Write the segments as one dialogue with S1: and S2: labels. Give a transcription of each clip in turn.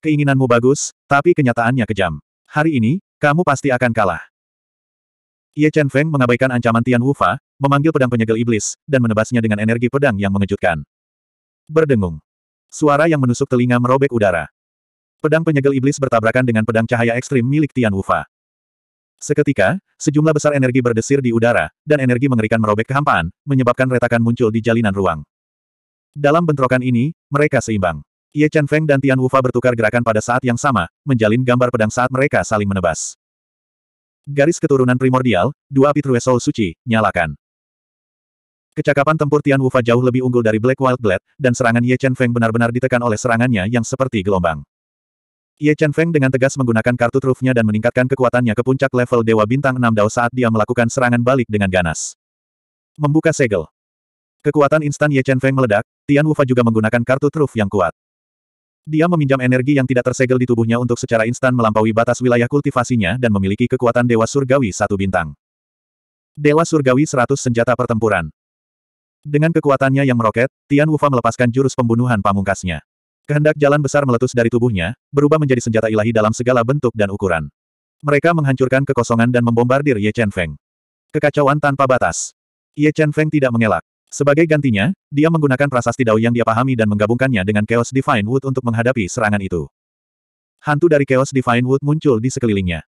S1: Keinginanmu bagus, tapi kenyataannya kejam. Hari ini, kamu pasti akan kalah. Ye Chen Feng mengabaikan ancaman Tian Wufa, memanggil pedang penyegel iblis, dan menebasnya dengan energi pedang yang mengejutkan. Berdengung. Suara yang menusuk telinga merobek udara. Pedang penyegel iblis bertabrakan dengan pedang cahaya ekstrim milik Tian Wufa. Seketika, sejumlah besar energi berdesir di udara, dan energi mengerikan merobek kehampaan, menyebabkan retakan muncul di jalinan ruang. Dalam bentrokan ini, mereka seimbang. Ye Chen Feng dan Tian Wufa bertukar gerakan pada saat yang sama, menjalin gambar pedang saat mereka saling menebas. Garis keturunan primordial, dua api True Suci, nyalakan. Kecakapan tempur Tian Wufa jauh lebih unggul dari Black Wild Blade, dan serangan Ye Chen Feng benar-benar ditekan oleh serangannya yang seperti gelombang. Ye Chen Feng dengan tegas menggunakan kartu trufnya dan meningkatkan kekuatannya ke puncak level Dewa Bintang 6 Dao saat dia melakukan serangan balik dengan ganas. Membuka segel. Kekuatan instan Ye Chen Feng meledak, Tian Wufa juga menggunakan kartu truf yang kuat. Dia meminjam energi yang tidak tersegel di tubuhnya untuk secara instan melampaui batas wilayah kultivasinya dan memiliki kekuatan Dewa Surgawi satu bintang. Dewa Surgawi 100 senjata pertempuran. Dengan kekuatannya yang meroket, Tian Wufa melepaskan jurus pembunuhan pamungkasnya. Kehendak jalan besar meletus dari tubuhnya, berubah menjadi senjata ilahi dalam segala bentuk dan ukuran. Mereka menghancurkan kekosongan dan membombardir Ye Chen Feng. Kekacauan tanpa batas. Ye Chen Feng tidak mengelak. Sebagai gantinya, dia menggunakan prasasti Dao yang dia pahami dan menggabungkannya dengan Chaos Divine Wood untuk menghadapi serangan itu. Hantu dari Chaos Divine Wood muncul di sekelilingnya.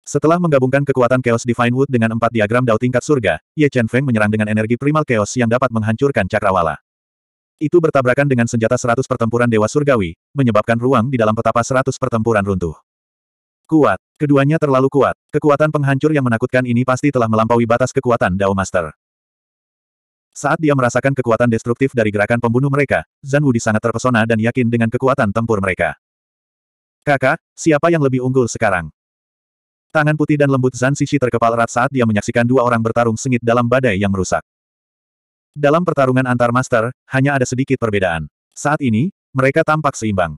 S1: Setelah menggabungkan kekuatan Chaos Divine Wood dengan empat diagram Dao tingkat surga, Ye Chen Feng menyerang dengan energi primal Chaos yang dapat menghancurkan cakrawala. Itu bertabrakan dengan senjata seratus pertempuran Dewa Surgawi, menyebabkan ruang di dalam petapa seratus pertempuran runtuh. Kuat. Keduanya terlalu kuat. Kekuatan penghancur yang menakutkan ini pasti telah melampaui batas kekuatan Dao Master. Saat dia merasakan kekuatan destruktif dari gerakan pembunuh mereka, Zan Wudi sangat terpesona dan yakin dengan kekuatan tempur mereka. Kakak, siapa yang lebih unggul sekarang? Tangan putih dan lembut Zan Sishi terkepal erat saat dia menyaksikan dua orang bertarung sengit dalam badai yang merusak. Dalam pertarungan antar master, hanya ada sedikit perbedaan. Saat ini, mereka tampak seimbang.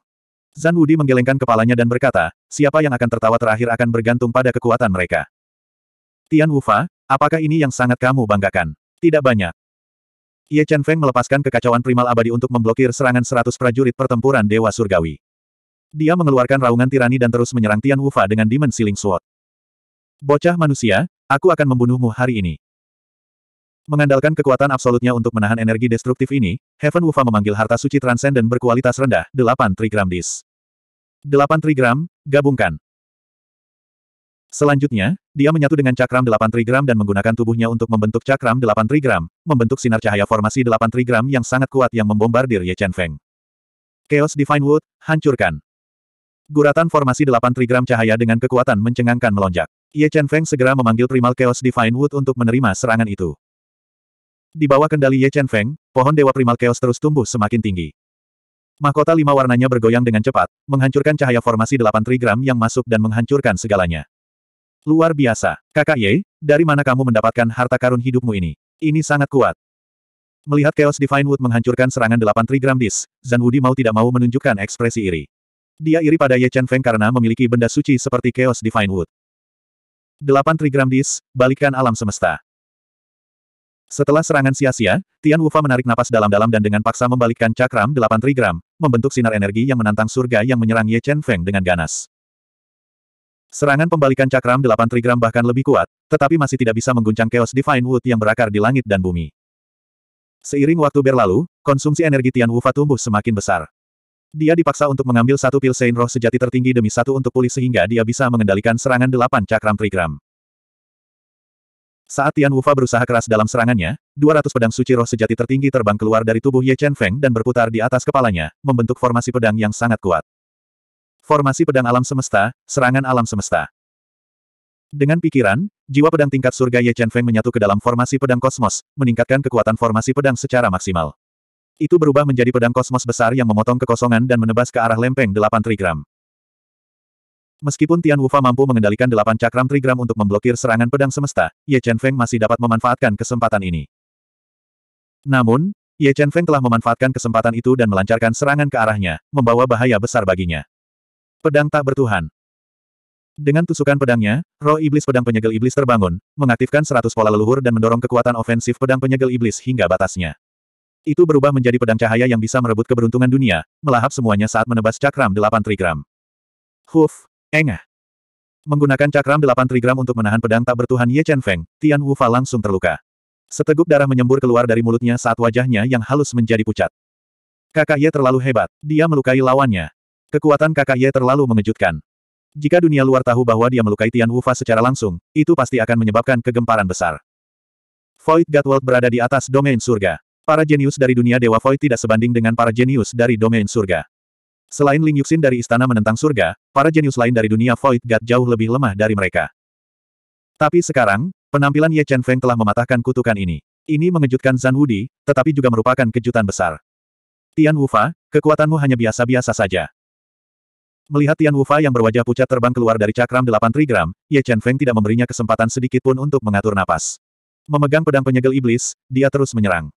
S1: Zan Wudi menggelengkan kepalanya dan berkata, siapa yang akan tertawa terakhir akan bergantung pada kekuatan mereka. Tian Wufa, apakah ini yang sangat kamu banggakan? Tidak banyak. Ye Chen Feng melepaskan kekacauan primal abadi untuk memblokir serangan seratus prajurit pertempuran Dewa Surgawi. Dia mengeluarkan raungan tirani dan terus menyerang Tian Wufa dengan Demon Siling Sword. Bocah manusia, aku akan membunuhmu hari ini. Mengandalkan kekuatan absolutnya untuk menahan energi destruktif ini, Heaven Wufa memanggil harta suci transenden berkualitas rendah, 8 trigram dis. 8 trigram, gabungkan. Selanjutnya, dia menyatu dengan cakram 8 trigram dan menggunakan tubuhnya untuk membentuk cakram 8 trigram, membentuk sinar cahaya formasi 8 trigram yang sangat kuat yang membombardir Ye Chen Feng. Chaos Divine Wood, hancurkan. Guratan formasi 8 trigram cahaya dengan kekuatan mencengangkan melonjak. Ye Chen Feng segera memanggil primal Chaos Divine Wood untuk menerima serangan itu. Di bawah kendali Ye Chen Feng, pohon dewa primal chaos terus tumbuh semakin tinggi. Mahkota lima warnanya bergoyang dengan cepat, menghancurkan cahaya formasi delapan trigram yang masuk dan menghancurkan segalanya. Luar biasa. Kakak Ye, dari mana kamu mendapatkan harta karun hidupmu ini? Ini sangat kuat. Melihat Chaos Divine Wood menghancurkan serangan delapan trigram dis, Zan Wudi mau tidak mau menunjukkan ekspresi iri. Dia iri pada Ye Chen Feng karena memiliki benda suci seperti Chaos Divine Wood. Delapan trigram dis, balikan alam semesta. Setelah serangan sia-sia, Tian Wufa menarik napas dalam-dalam dan dengan paksa membalikkan cakram delapan trigram, membentuk sinar energi yang menantang surga yang menyerang Ye Chen Feng dengan ganas. Serangan pembalikan cakram delapan trigram bahkan lebih kuat, tetapi masih tidak bisa mengguncang chaos divine wood yang berakar di langit dan bumi. Seiring waktu berlalu, konsumsi energi Tian Wufa tumbuh semakin besar. Dia dipaksa untuk mengambil satu pil Sein Roh sejati tertinggi demi satu untuk pulih sehingga dia bisa mengendalikan serangan delapan cakram trigram. Saat Tian Wufa berusaha keras dalam serangannya, 200 pedang suci roh sejati tertinggi terbang keluar dari tubuh Ye Chen Feng dan berputar di atas kepalanya, membentuk formasi pedang yang sangat kuat. Formasi pedang alam semesta, serangan alam semesta. Dengan pikiran, jiwa pedang tingkat surga Ye Chen Feng menyatu ke dalam formasi pedang kosmos, meningkatkan kekuatan formasi pedang secara maksimal. Itu berubah menjadi pedang kosmos besar yang memotong kekosongan dan menebas ke arah lempeng 8 trigram. Meskipun Tian Wufa mampu mengendalikan delapan cakram trigram untuk memblokir serangan pedang semesta, Ye Chen Feng masih dapat memanfaatkan kesempatan ini. Namun, Ye Chen Feng telah memanfaatkan kesempatan itu dan melancarkan serangan ke arahnya, membawa bahaya besar baginya. Pedang tak bertuhan. Dengan tusukan pedangnya, roh iblis pedang penyegel iblis terbangun, mengaktifkan seratus pola leluhur dan mendorong kekuatan ofensif pedang penyegel iblis hingga batasnya. Itu berubah menjadi pedang cahaya yang bisa merebut keberuntungan dunia, melahap semuanya saat menebas cakram delapan trigram. Huf, Engah. Menggunakan cakram delapan trigram untuk menahan pedang tak bertuhan Ye Chen Feng, Tian Wufa langsung terluka. Seteguk darah menyembur keluar dari mulutnya saat wajahnya yang halus menjadi pucat. Kakak Ye terlalu hebat, dia melukai lawannya. Kekuatan kakak Ye terlalu mengejutkan. Jika dunia luar tahu bahwa dia melukai Tian Wufa secara langsung, itu pasti akan menyebabkan kegemparan besar. Void Godworld berada di atas domain surga. Para jenius dari dunia Dewa Void tidak sebanding dengan para jenius dari domain surga. Selain Ling Yuxin dari Istana Menentang Surga, para jenius lain dari dunia Void God jauh lebih lemah dari mereka. Tapi sekarang, penampilan Ye Chen Feng telah mematahkan kutukan ini. Ini mengejutkan Zan Wudi, tetapi juga merupakan kejutan besar. Tian Wufa, kekuatanmu hanya biasa-biasa saja. Melihat Tian Wufa yang berwajah pucat terbang keluar dari cakram delapan trigram, Ye Chen Feng tidak memberinya kesempatan sedikit pun untuk mengatur napas. Memegang pedang penyegel iblis, dia terus menyerang.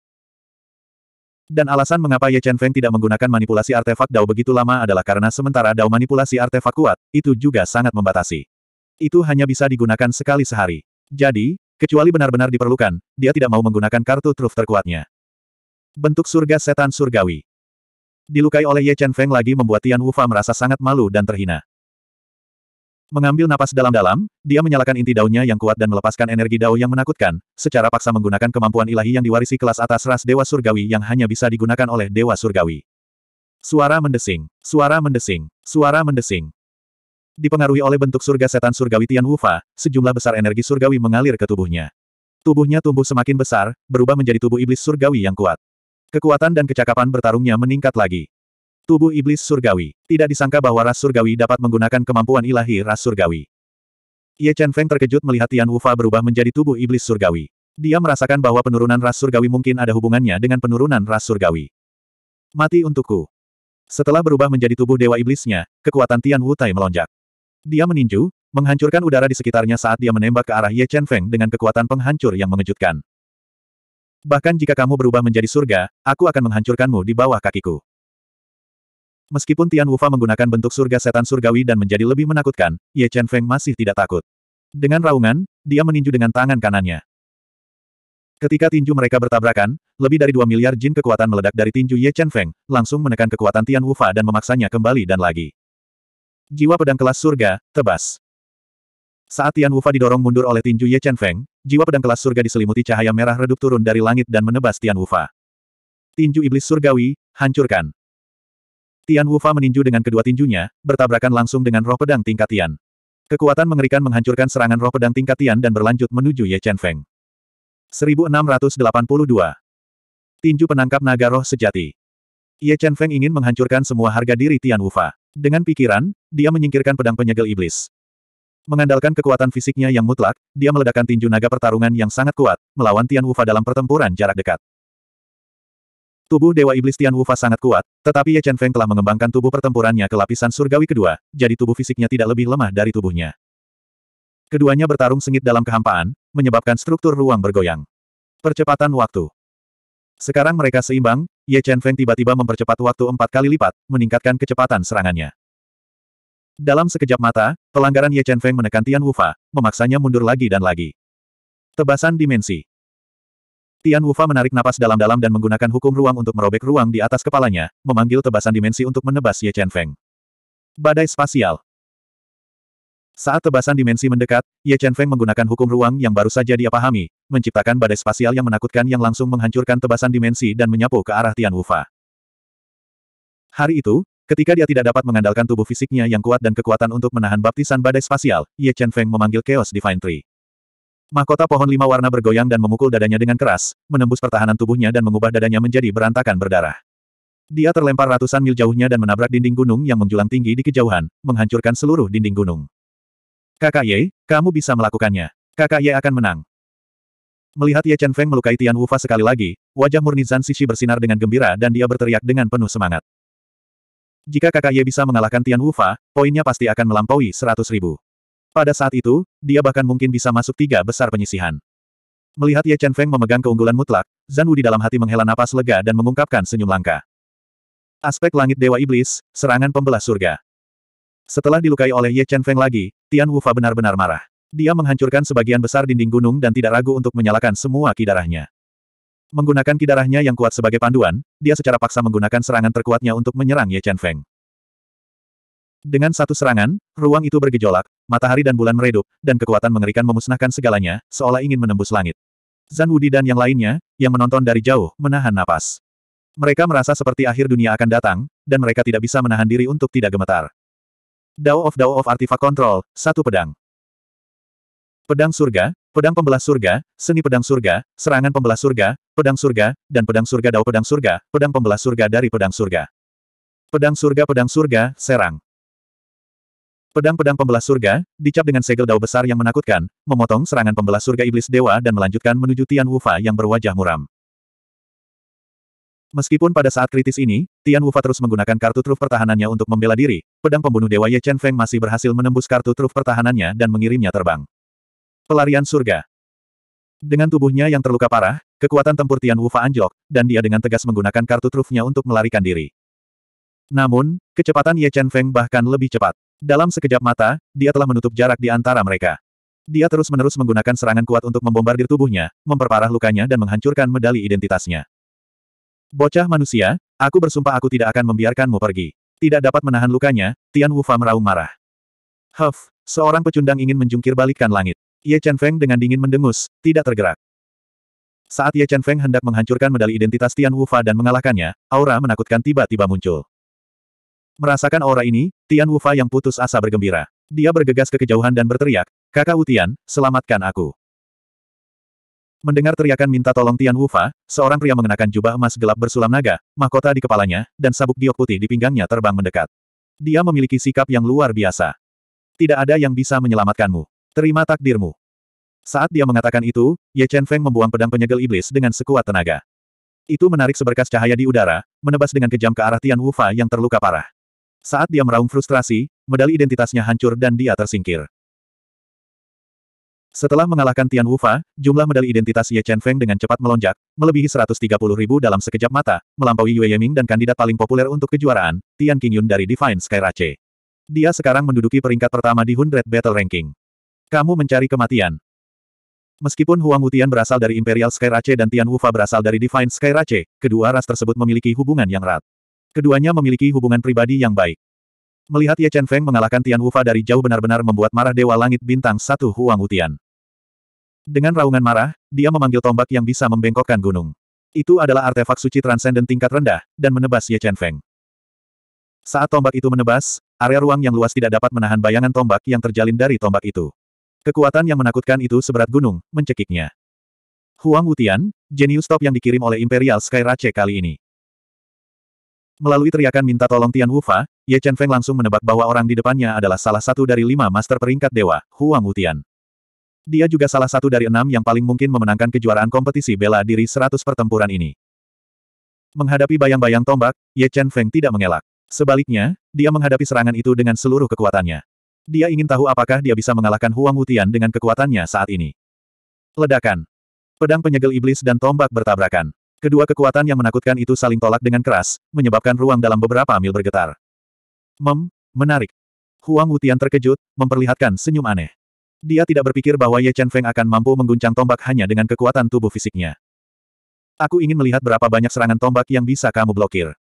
S1: Dan alasan mengapa Ye Chen Feng tidak menggunakan manipulasi artefak Dao begitu lama adalah karena sementara Dao manipulasi artefak kuat, itu juga sangat membatasi. Itu hanya bisa digunakan sekali sehari. Jadi, kecuali benar-benar diperlukan, dia tidak mau menggunakan kartu truf terkuatnya. Bentuk surga setan surgawi. Dilukai oleh Ye Chen Feng lagi membuat Tian Wufa merasa sangat malu dan terhina. Mengambil napas dalam-dalam, dia menyalakan inti daunnya yang kuat dan melepaskan energi dao yang menakutkan, secara paksa menggunakan kemampuan ilahi yang diwarisi kelas atas ras Dewa Surgawi yang hanya bisa digunakan oleh Dewa Surgawi. Suara mendesing, suara mendesing, suara mendesing. Dipengaruhi oleh bentuk surga setan surgawi Tian Wufa, sejumlah besar energi surgawi mengalir ke tubuhnya. Tubuhnya tumbuh semakin besar, berubah menjadi tubuh iblis surgawi yang kuat. Kekuatan dan kecakapan bertarungnya meningkat lagi. Tubuh Iblis Surgawi. Tidak disangka bahwa ras surgawi dapat menggunakan kemampuan ilahi ras surgawi. Ye Chen Feng terkejut melihat Tian Wufa berubah menjadi tubuh Iblis Surgawi. Dia merasakan bahwa penurunan ras surgawi mungkin ada hubungannya dengan penurunan ras surgawi. Mati untukku. Setelah berubah menjadi tubuh dewa iblisnya, kekuatan Tian Wu Tai melonjak. Dia meninju, menghancurkan udara di sekitarnya saat dia menembak ke arah Ye Chen Feng dengan kekuatan penghancur yang mengejutkan. Bahkan jika kamu berubah menjadi surga, aku akan menghancurkanmu di bawah kakiku. Meskipun Tian Wufa menggunakan bentuk surga setan surgawi dan menjadi lebih menakutkan, Ye Chen Feng masih tidak takut. Dengan raungan, dia meninju dengan tangan kanannya. Ketika tinju mereka bertabrakan, lebih dari dua miliar jin kekuatan meledak dari tinju Ye Chen Feng, langsung menekan kekuatan Tian Wufa dan memaksanya kembali dan lagi. Jiwa pedang kelas surga, tebas. Saat Tian Wufa didorong mundur oleh tinju Ye Chen Feng, jiwa pedang kelas surga diselimuti cahaya merah redup turun dari langit dan menebas Tian Wufa. Tinju iblis surgawi, hancurkan. Tian Wufa meninju dengan kedua tinjunya, bertabrakan langsung dengan roh pedang tingkat Tian. Kekuatan mengerikan menghancurkan serangan roh pedang tingkat Tian dan berlanjut menuju Ye Chen Feng. 1682. Tinju penangkap naga roh sejati. Ye Chen Feng ingin menghancurkan semua harga diri Tian Wufa. Dengan pikiran, dia menyingkirkan pedang penyegel iblis. Mengandalkan kekuatan fisiknya yang mutlak, dia meledakkan tinju naga pertarungan yang sangat kuat, melawan Tian Wufa dalam pertempuran jarak dekat. Tubuh Dewa Iblis Tian Wufa sangat kuat, tetapi Ye Chen Feng telah mengembangkan tubuh pertempurannya ke lapisan surgawi kedua, jadi tubuh fisiknya tidak lebih lemah dari tubuhnya. Keduanya bertarung sengit dalam kehampaan, menyebabkan struktur ruang bergoyang. Percepatan waktu. Sekarang mereka seimbang, Ye Chen Feng tiba-tiba mempercepat waktu empat kali lipat, meningkatkan kecepatan serangannya. Dalam sekejap mata, pelanggaran Ye Chen Feng menekan Tian Wufa, memaksanya mundur lagi dan lagi. Tebasan dimensi. Tian Wufa menarik napas dalam-dalam dan menggunakan hukum ruang untuk merobek ruang di atas kepalanya, memanggil tebasan dimensi untuk menebas Ye Chen Feng. Badai spasial. Saat tebasan dimensi mendekat, Ye Chen Feng menggunakan hukum ruang yang baru saja dia pahami, menciptakan badai spasial yang menakutkan yang langsung menghancurkan tebasan dimensi dan menyapu ke arah Tian Wufa. Hari itu, ketika dia tidak dapat mengandalkan tubuh fisiknya yang kuat dan kekuatan untuk menahan baptisan badai spasial, Ye Chen Feng memanggil Chaos Divine Tree. Mahkota pohon lima warna bergoyang dan memukul dadanya dengan keras, menembus pertahanan tubuhnya dan mengubah dadanya menjadi berantakan berdarah. Dia terlempar ratusan mil jauhnya dan menabrak dinding gunung yang menjulang tinggi di kejauhan, menghancurkan seluruh dinding gunung. Kakak Ye, kamu bisa melakukannya. Kakak Ye akan menang. Melihat Ye Chen Feng melukai Tian Wufa sekali lagi, wajah murni Zan Sisi bersinar dengan gembira dan dia berteriak dengan penuh semangat. Jika kakak Ye bisa mengalahkan Tian Wufa, poinnya pasti akan melampaui seratus ribu. Pada saat itu, dia bahkan mungkin bisa masuk tiga besar penyisihan. Melihat Ye Chen Feng memegang keunggulan mutlak, Zan Wu di dalam hati menghela napas lega dan mengungkapkan senyum langka. Aspek langit Dewa Iblis, serangan pembelah surga. Setelah dilukai oleh Ye Chen Feng lagi, Tian Wufa benar-benar marah. Dia menghancurkan sebagian besar dinding gunung dan tidak ragu untuk menyalakan semua kidarahnya. Menggunakan kidarahnya yang kuat sebagai panduan, dia secara paksa menggunakan serangan terkuatnya untuk menyerang Ye Chen Feng. Dengan satu serangan, ruang itu bergejolak, matahari dan bulan meredup, dan kekuatan mengerikan memusnahkan segalanya, seolah ingin menembus langit. Zan Wudi dan yang lainnya, yang menonton dari jauh, menahan napas. Mereka merasa seperti akhir dunia akan datang, dan mereka tidak bisa menahan diri untuk tidak gemetar. Dao of Dao of Artifact Control, satu pedang. Pedang surga, pedang pembelah surga, seni pedang surga, serangan pembelah surga, pedang surga, dan pedang surga Dao pedang surga, pedang pembelah surga dari pedang surga. Pedang surga pedang surga, serang. Pedang-pedang pembelah surga, dicap dengan segel dao besar yang menakutkan, memotong serangan pembelah surga iblis dewa dan melanjutkan menuju Tian Wufa yang berwajah muram. Meskipun pada saat kritis ini, Tian Wufa terus menggunakan kartu truf pertahanannya untuk membela diri, pedang pembunuh dewa Ye Chen Feng masih berhasil menembus kartu truf pertahanannya dan mengirimnya terbang. Pelarian surga. Dengan tubuhnya yang terluka parah, kekuatan tempur Tian Wufa anjlok, dan dia dengan tegas menggunakan kartu trufnya untuk melarikan diri. Namun, kecepatan Ye Chen Feng bahkan lebih cepat. Dalam sekejap mata, dia telah menutup jarak di antara mereka. Dia terus-menerus menggunakan serangan kuat untuk membombardir tubuhnya, memperparah lukanya dan menghancurkan medali identitasnya. Bocah manusia, aku bersumpah aku tidak akan membiarkanmu pergi. Tidak dapat menahan lukanya, Tian Wufa meraung marah. Huff, seorang pecundang ingin menjungkir balikkan langit. Ye Chen Feng dengan dingin mendengus, tidak tergerak. Saat Ye Chen Feng hendak menghancurkan medali identitas Tian Wufa dan mengalahkannya, aura menakutkan tiba-tiba muncul. Merasakan aura ini, Tian Wufa yang putus asa bergembira. Dia bergegas ke kejauhan dan berteriak, Kakak Utian, selamatkan aku. Mendengar teriakan minta tolong Tian Wufa, seorang pria mengenakan jubah emas gelap bersulam naga, mahkota di kepalanya, dan sabuk giok putih di pinggangnya terbang mendekat. Dia memiliki sikap yang luar biasa. Tidak ada yang bisa menyelamatkanmu. Terima takdirmu. Saat dia mengatakan itu, Ye Chen Feng membuang pedang penyegel iblis dengan sekuat tenaga. Itu menarik seberkas cahaya di udara, menebas dengan kejam ke arah Tian Wufa yang terluka parah. Saat dia meraung frustrasi, medali identitasnya hancur dan dia tersingkir. Setelah mengalahkan Tian Wufa, jumlah medali identitas Ye Chen Feng dengan cepat melonjak, melebihi 130 ribu dalam sekejap mata, melampaui Yue Yeming dan kandidat paling populer untuk kejuaraan, Tian Qingyun dari Divine Sky Rache. Dia sekarang menduduki peringkat pertama di Hundred Battle Ranking. Kamu mencari kematian. Meskipun Huang Wutian berasal dari Imperial Sky Rache dan Tian Wufa berasal dari Divine Sky Rache, kedua ras tersebut memiliki hubungan yang erat. Keduanya memiliki hubungan pribadi yang baik. Melihat Ye Chen Feng mengalahkan Tian Wufa dari jauh benar-benar membuat marah Dewa Langit Bintang Satu Huang Utian. Dengan raungan marah, dia memanggil tombak yang bisa membengkokkan gunung. Itu adalah artefak suci transenden tingkat rendah, dan menebas Ye Chen Feng. Saat tombak itu menebas, area ruang yang luas tidak dapat menahan bayangan tombak yang terjalin dari tombak itu. Kekuatan yang menakutkan itu seberat gunung, mencekiknya. Huang Wutian, jenius top yang dikirim oleh Imperial Sky Rache kali ini. Melalui teriakan minta tolong Tian Wufa, Ye Chen Feng langsung menebak bahwa orang di depannya adalah salah satu dari lima master peringkat dewa, Huang Wutian. Dia juga salah satu dari enam yang paling mungkin memenangkan kejuaraan kompetisi bela diri 100 pertempuran ini. Menghadapi bayang-bayang tombak, Ye Chen Feng tidak mengelak. Sebaliknya, dia menghadapi serangan itu dengan seluruh kekuatannya. Dia ingin tahu apakah dia bisa mengalahkan Huang Wutian dengan kekuatannya saat ini. Ledakan. Pedang penyegel iblis dan tombak bertabrakan. Kedua kekuatan yang menakutkan itu saling tolak dengan keras, menyebabkan ruang dalam beberapa mil bergetar. Mem, menarik. Huang Wutian terkejut, memperlihatkan senyum aneh. Dia tidak berpikir bahwa Ye Chen Feng akan mampu mengguncang tombak hanya dengan kekuatan tubuh fisiknya. Aku ingin melihat berapa banyak serangan tombak yang bisa kamu blokir.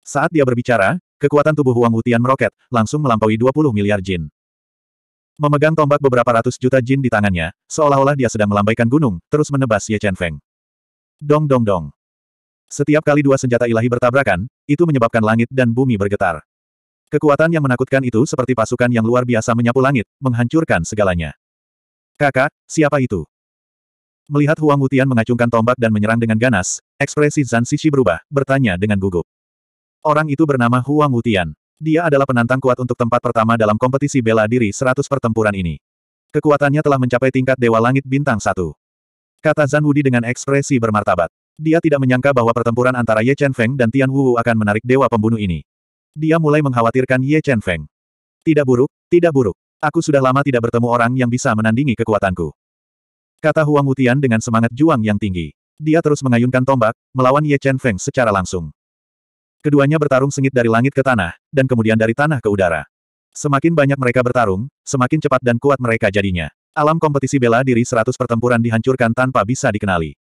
S1: Saat dia berbicara, kekuatan tubuh Huang Wutian meroket, langsung melampaui 20 miliar jin. Memegang tombak beberapa ratus juta jin di tangannya, seolah-olah dia sedang melambaikan gunung, terus menebas Ye Chen Feng. Dong dong dong. Setiap kali dua senjata ilahi bertabrakan, itu menyebabkan langit dan bumi bergetar. Kekuatan yang menakutkan itu seperti pasukan yang luar biasa menyapu langit, menghancurkan segalanya. Kakak, siapa itu? Melihat Huang Wutian mengacungkan tombak dan menyerang dengan ganas, ekspresi Zan Xixi berubah, bertanya dengan gugup. Orang itu bernama Huang Wutian. Dia adalah penantang kuat untuk tempat pertama dalam kompetisi bela diri 100 pertempuran ini. Kekuatannya telah mencapai tingkat Dewa Langit Bintang 1. Kata Zan Wudi dengan ekspresi bermartabat. Dia tidak menyangka bahwa pertempuran antara Ye Chen Feng dan Tian Wu akan menarik dewa pembunuh ini. Dia mulai mengkhawatirkan Ye Chen Feng. Tidak buruk, tidak buruk. Aku sudah lama tidak bertemu orang yang bisa menandingi kekuatanku. Kata Huang Wutian dengan semangat juang yang tinggi. Dia terus mengayunkan tombak, melawan Ye Chen Feng secara langsung. Keduanya bertarung sengit dari langit ke tanah, dan kemudian dari tanah ke udara. Semakin banyak mereka bertarung, semakin cepat dan kuat mereka jadinya. Alam kompetisi bela diri seratus pertempuran dihancurkan tanpa bisa dikenali.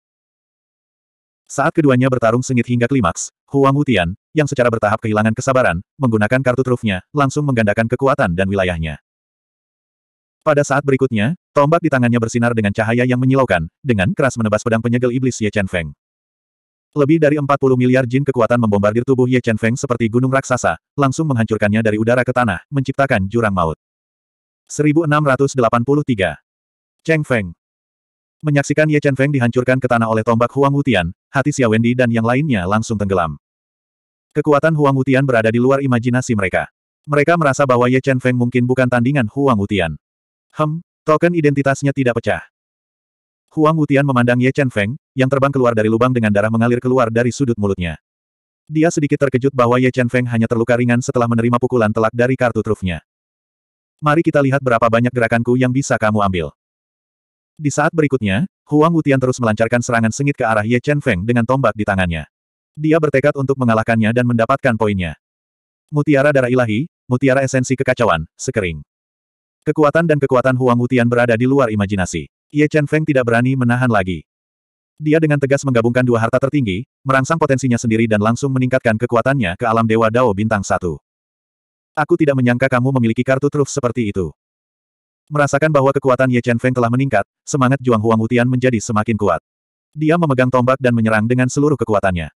S1: Saat keduanya bertarung sengit hingga klimaks, Huang Wutian, yang secara bertahap kehilangan kesabaran, menggunakan kartu trufnya, langsung menggandakan kekuatan dan wilayahnya. Pada saat berikutnya, tombak di tangannya bersinar dengan cahaya yang menyilaukan, dengan keras menebas pedang penyegel iblis Ye Chen Feng. Lebih dari 40 miliar jin kekuatan membombardir tubuh Ye Chen Feng seperti gunung raksasa, langsung menghancurkannya dari udara ke tanah, menciptakan jurang maut. 1683. Cheng Feng Menyaksikan Ye Chen Feng dihancurkan ke tanah oleh tombak Huang Wutian, hati Xia Wendy dan yang lainnya langsung tenggelam. Kekuatan Huang Wutian berada di luar imajinasi mereka. Mereka merasa bahwa Ye Chen Feng mungkin bukan tandingan Huang Wutian. Hem, token identitasnya tidak pecah. Huang Wutian memandang Ye Chen Feng, yang terbang keluar dari lubang dengan darah mengalir keluar dari sudut mulutnya. Dia sedikit terkejut bahwa Ye Chen Feng hanya terluka ringan setelah menerima pukulan telak dari kartu trufnya. Mari kita lihat berapa banyak gerakanku yang bisa kamu ambil. Di saat berikutnya, Huang Wutian terus melancarkan serangan sengit ke arah Ye Chen Feng dengan tombak di tangannya. Dia bertekad untuk mengalahkannya dan mendapatkan poinnya. Mutiara darah ilahi, mutiara esensi kekacauan, sekering. Kekuatan dan kekuatan Huang Wutian berada di luar imajinasi. Ye Chen Feng tidak berani menahan lagi. Dia dengan tegas menggabungkan dua harta tertinggi, merangsang potensinya sendiri dan langsung meningkatkan kekuatannya ke alam Dewa Dao Bintang 1. Aku tidak menyangka kamu memiliki kartu truf seperti itu. Merasakan bahwa kekuatan Ye Chen Feng telah meningkat, semangat Juang Huang Wutian menjadi semakin kuat. Dia memegang tombak dan menyerang dengan seluruh kekuatannya.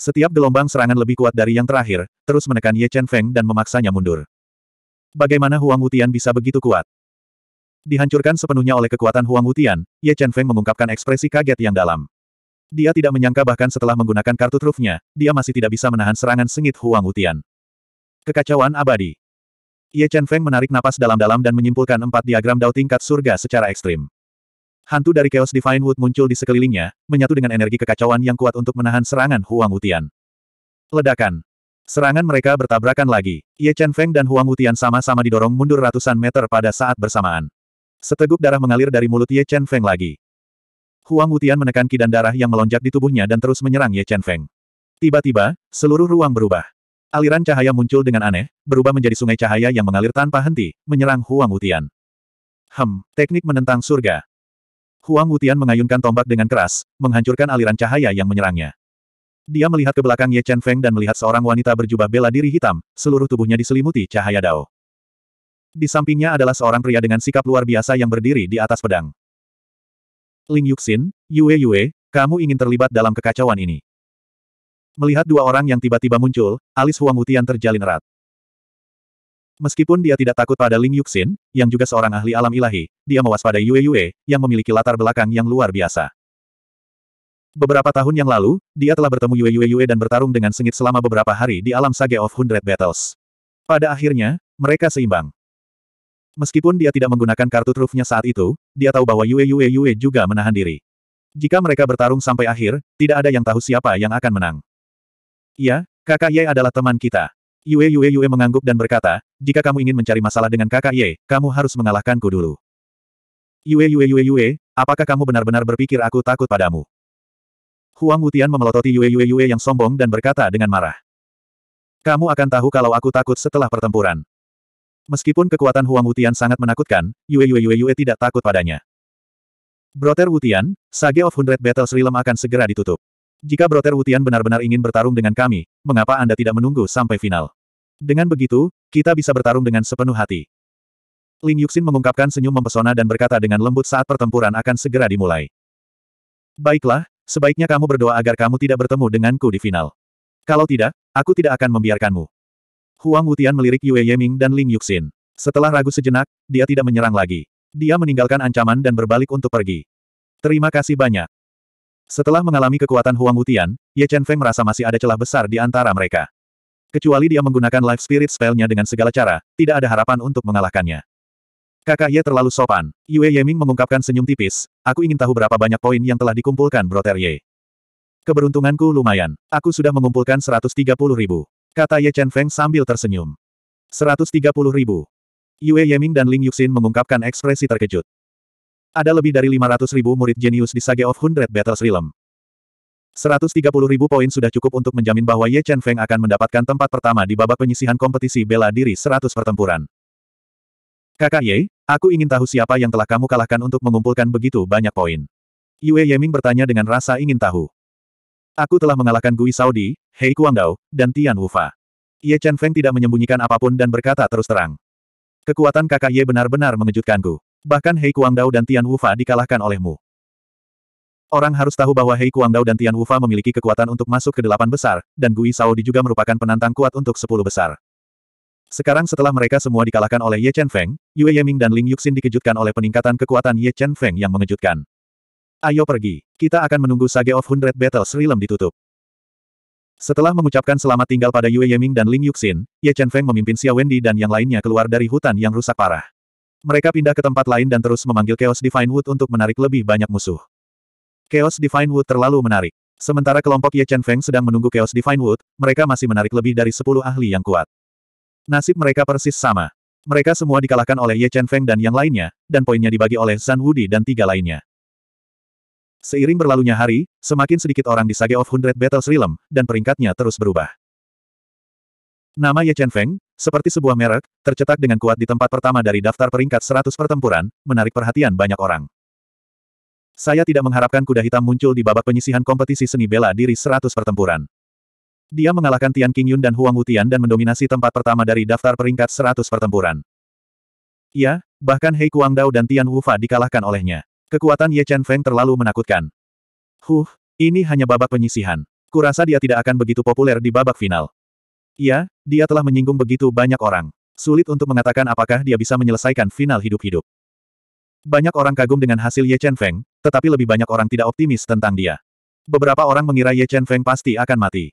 S1: Setiap gelombang serangan lebih kuat dari yang terakhir, terus menekan Ye Chen Feng dan memaksanya mundur. Bagaimana Huang Wutian bisa begitu kuat? Dihancurkan sepenuhnya oleh kekuatan Huang Wutian, Ye Chen Feng mengungkapkan ekspresi kaget yang dalam. Dia tidak menyangka bahkan setelah menggunakan kartu trufnya, dia masih tidak bisa menahan serangan sengit Huang Wutian. Kekacauan abadi. Ye Chen Feng menarik napas dalam-dalam dan menyimpulkan empat diagram Dao tingkat surga secara ekstrim. Hantu dari Chaos Divine Wood muncul di sekelilingnya, menyatu dengan energi kekacauan yang kuat untuk menahan serangan Huang Wutian. Ledakan. Serangan mereka bertabrakan lagi. Ye Chen Feng dan Huang Wutian sama-sama didorong mundur ratusan meter pada saat bersamaan. Seteguk darah mengalir dari mulut Ye Chen Feng lagi. Huang Wutian menekan kidan darah yang melonjak di tubuhnya dan terus menyerang Ye Chen Feng. Tiba-tiba, seluruh ruang berubah. Aliran cahaya muncul dengan aneh, berubah menjadi sungai cahaya yang mengalir tanpa henti, menyerang Huang Wutian. Hem, teknik menentang surga. Huang Wutian mengayunkan tombak dengan keras, menghancurkan aliran cahaya yang menyerangnya. Dia melihat ke belakang Ye Chen Feng dan melihat seorang wanita berjubah bela diri hitam, seluruh tubuhnya diselimuti cahaya dao. Di sampingnya adalah seorang pria dengan sikap luar biasa yang berdiri di atas pedang. Ling Yuxin, Yue Yue, kamu ingin terlibat dalam kekacauan ini. Melihat dua orang yang tiba-tiba muncul, alis Huang Wutian terjalin erat. Meskipun dia tidak takut pada Ling Yuxin, yang juga seorang ahli alam ilahi, dia mewaspadai Yue Yue, yang memiliki latar belakang yang luar biasa. Beberapa tahun yang lalu, dia telah bertemu Yue Yue Yue dan bertarung dengan sengit selama beberapa hari di alam Sage of Hundred Battles. Pada akhirnya, mereka seimbang. Meskipun dia tidak menggunakan kartu trufnya saat itu, dia tahu bahwa Yue Yue Yue juga menahan diri. Jika mereka bertarung sampai akhir, tidak ada yang tahu siapa yang akan menang. Iya, kakak Ye adalah teman kita. Yue Yue Yue mengangguk dan berkata, jika kamu ingin mencari masalah dengan kakak Ye, kamu harus mengalahkanku dulu. Yue Yue Yue Yue, apakah kamu benar-benar berpikir aku takut padamu? Huang Wutian memelototi Yue Yue Yue yang sombong dan berkata dengan marah. Kamu akan tahu kalau aku takut setelah pertempuran. Meskipun kekuatan Huang Wutian sangat menakutkan, Yue Yue Yue Yue tidak takut padanya. Brother Wutian, Sage of Hundred Battles Realm akan segera ditutup. Jika Broter Wutian benar-benar ingin bertarung dengan kami, mengapa Anda tidak menunggu sampai final? Dengan begitu, kita bisa bertarung dengan sepenuh hati. Ling Yuxin mengungkapkan senyum mempesona dan berkata dengan lembut saat pertempuran akan segera dimulai. Baiklah, sebaiknya kamu berdoa agar kamu tidak bertemu denganku di final. Kalau tidak, aku tidak akan membiarkanmu. Huang Wutian melirik Yue Yeming dan Ling Yuxin. Setelah ragu sejenak, dia tidak menyerang lagi. Dia meninggalkan ancaman dan berbalik untuk pergi. Terima kasih banyak. Setelah mengalami kekuatan Huang Wutian, Ye Chen Feng merasa masih ada celah besar di antara mereka. Kecuali dia menggunakan Life Spirit spell-nya dengan segala cara, tidak ada harapan untuk mengalahkannya. Kakak Ye terlalu sopan. Yue Yeming mengungkapkan senyum tipis, aku ingin tahu berapa banyak poin yang telah dikumpulkan Broter Ye. Keberuntunganku lumayan. Aku sudah mengumpulkan 130 ribu. Kata Ye Chen Feng sambil tersenyum. 130 ribu. Yue Yeming dan Ling Yuxin mengungkapkan ekspresi terkejut. Ada lebih dari 500 ribu murid jenius di Sage of Hundred Battles Realm. 130 ribu poin sudah cukup untuk menjamin bahwa Ye Chen Feng akan mendapatkan tempat pertama di babak penyisihan kompetisi bela diri 100 pertempuran. Kakak Ye, aku ingin tahu siapa yang telah kamu kalahkan untuk mengumpulkan begitu banyak poin. Yue Yeming bertanya dengan rasa ingin tahu. Aku telah mengalahkan Gui Saudi, Hei Kuangdao, dan Tian Wufa. Ye Chen Feng tidak menyembunyikan apapun dan berkata terus terang. Kekuatan kakak Ye benar-benar mengejutkanku. Bahkan Hei Kuangdao dan Tian Wufa dikalahkan olehmu. Orang harus tahu bahwa Hei Kuangdao dan Tian Wufa memiliki kekuatan untuk masuk ke delapan besar, dan Gui Saudi juga merupakan penantang kuat untuk sepuluh besar. Sekarang setelah mereka semua dikalahkan oleh Ye Chen Feng, Yue Yeming dan Ling Yuxin dikejutkan oleh peningkatan kekuatan Ye Chen Feng yang mengejutkan. Ayo pergi, kita akan menunggu Sage of Hundred Battles Realm ditutup. Setelah mengucapkan selamat tinggal pada Yue Yeming dan Ling Yuxin, Ye Chen Feng memimpin Xia Wendy dan yang lainnya keluar dari hutan yang rusak parah. Mereka pindah ke tempat lain dan terus memanggil Chaos Divine Wood untuk menarik lebih banyak musuh. Chaos Divine Wood terlalu menarik. Sementara kelompok Ye Chen Feng sedang menunggu Chaos Divine Wood, mereka masih menarik lebih dari 10 ahli yang kuat. Nasib mereka persis sama. Mereka semua dikalahkan oleh Ye Chen Feng dan yang lainnya, dan poinnya dibagi oleh Zan Wudi dan tiga lainnya. Seiring berlalunya hari, semakin sedikit orang di Sage of Hundred Battles Realm, dan peringkatnya terus berubah. Nama Ye Chen Feng, seperti sebuah merek, tercetak dengan kuat di tempat pertama dari daftar peringkat 100 pertempuran, menarik perhatian banyak orang. Saya tidak mengharapkan kuda hitam muncul di babak penyisihan kompetisi seni bela diri 100 pertempuran. Dia mengalahkan Tian Qingyun dan Huang Wutian dan mendominasi tempat pertama dari daftar peringkat 100 pertempuran. Ya, bahkan Hei Kuang Dao dan Tian Wufa dikalahkan olehnya. Kekuatan Ye Chen Feng terlalu menakutkan. Huh, ini hanya babak penyisihan. Kurasa dia tidak akan begitu populer di babak final. Iya, dia telah menyinggung begitu banyak orang. Sulit untuk mengatakan apakah dia bisa menyelesaikan final hidup-hidup. Banyak orang kagum dengan hasil Ye Chen Feng, tetapi lebih banyak orang tidak optimis tentang dia. Beberapa orang mengira Ye Chen Feng pasti akan mati.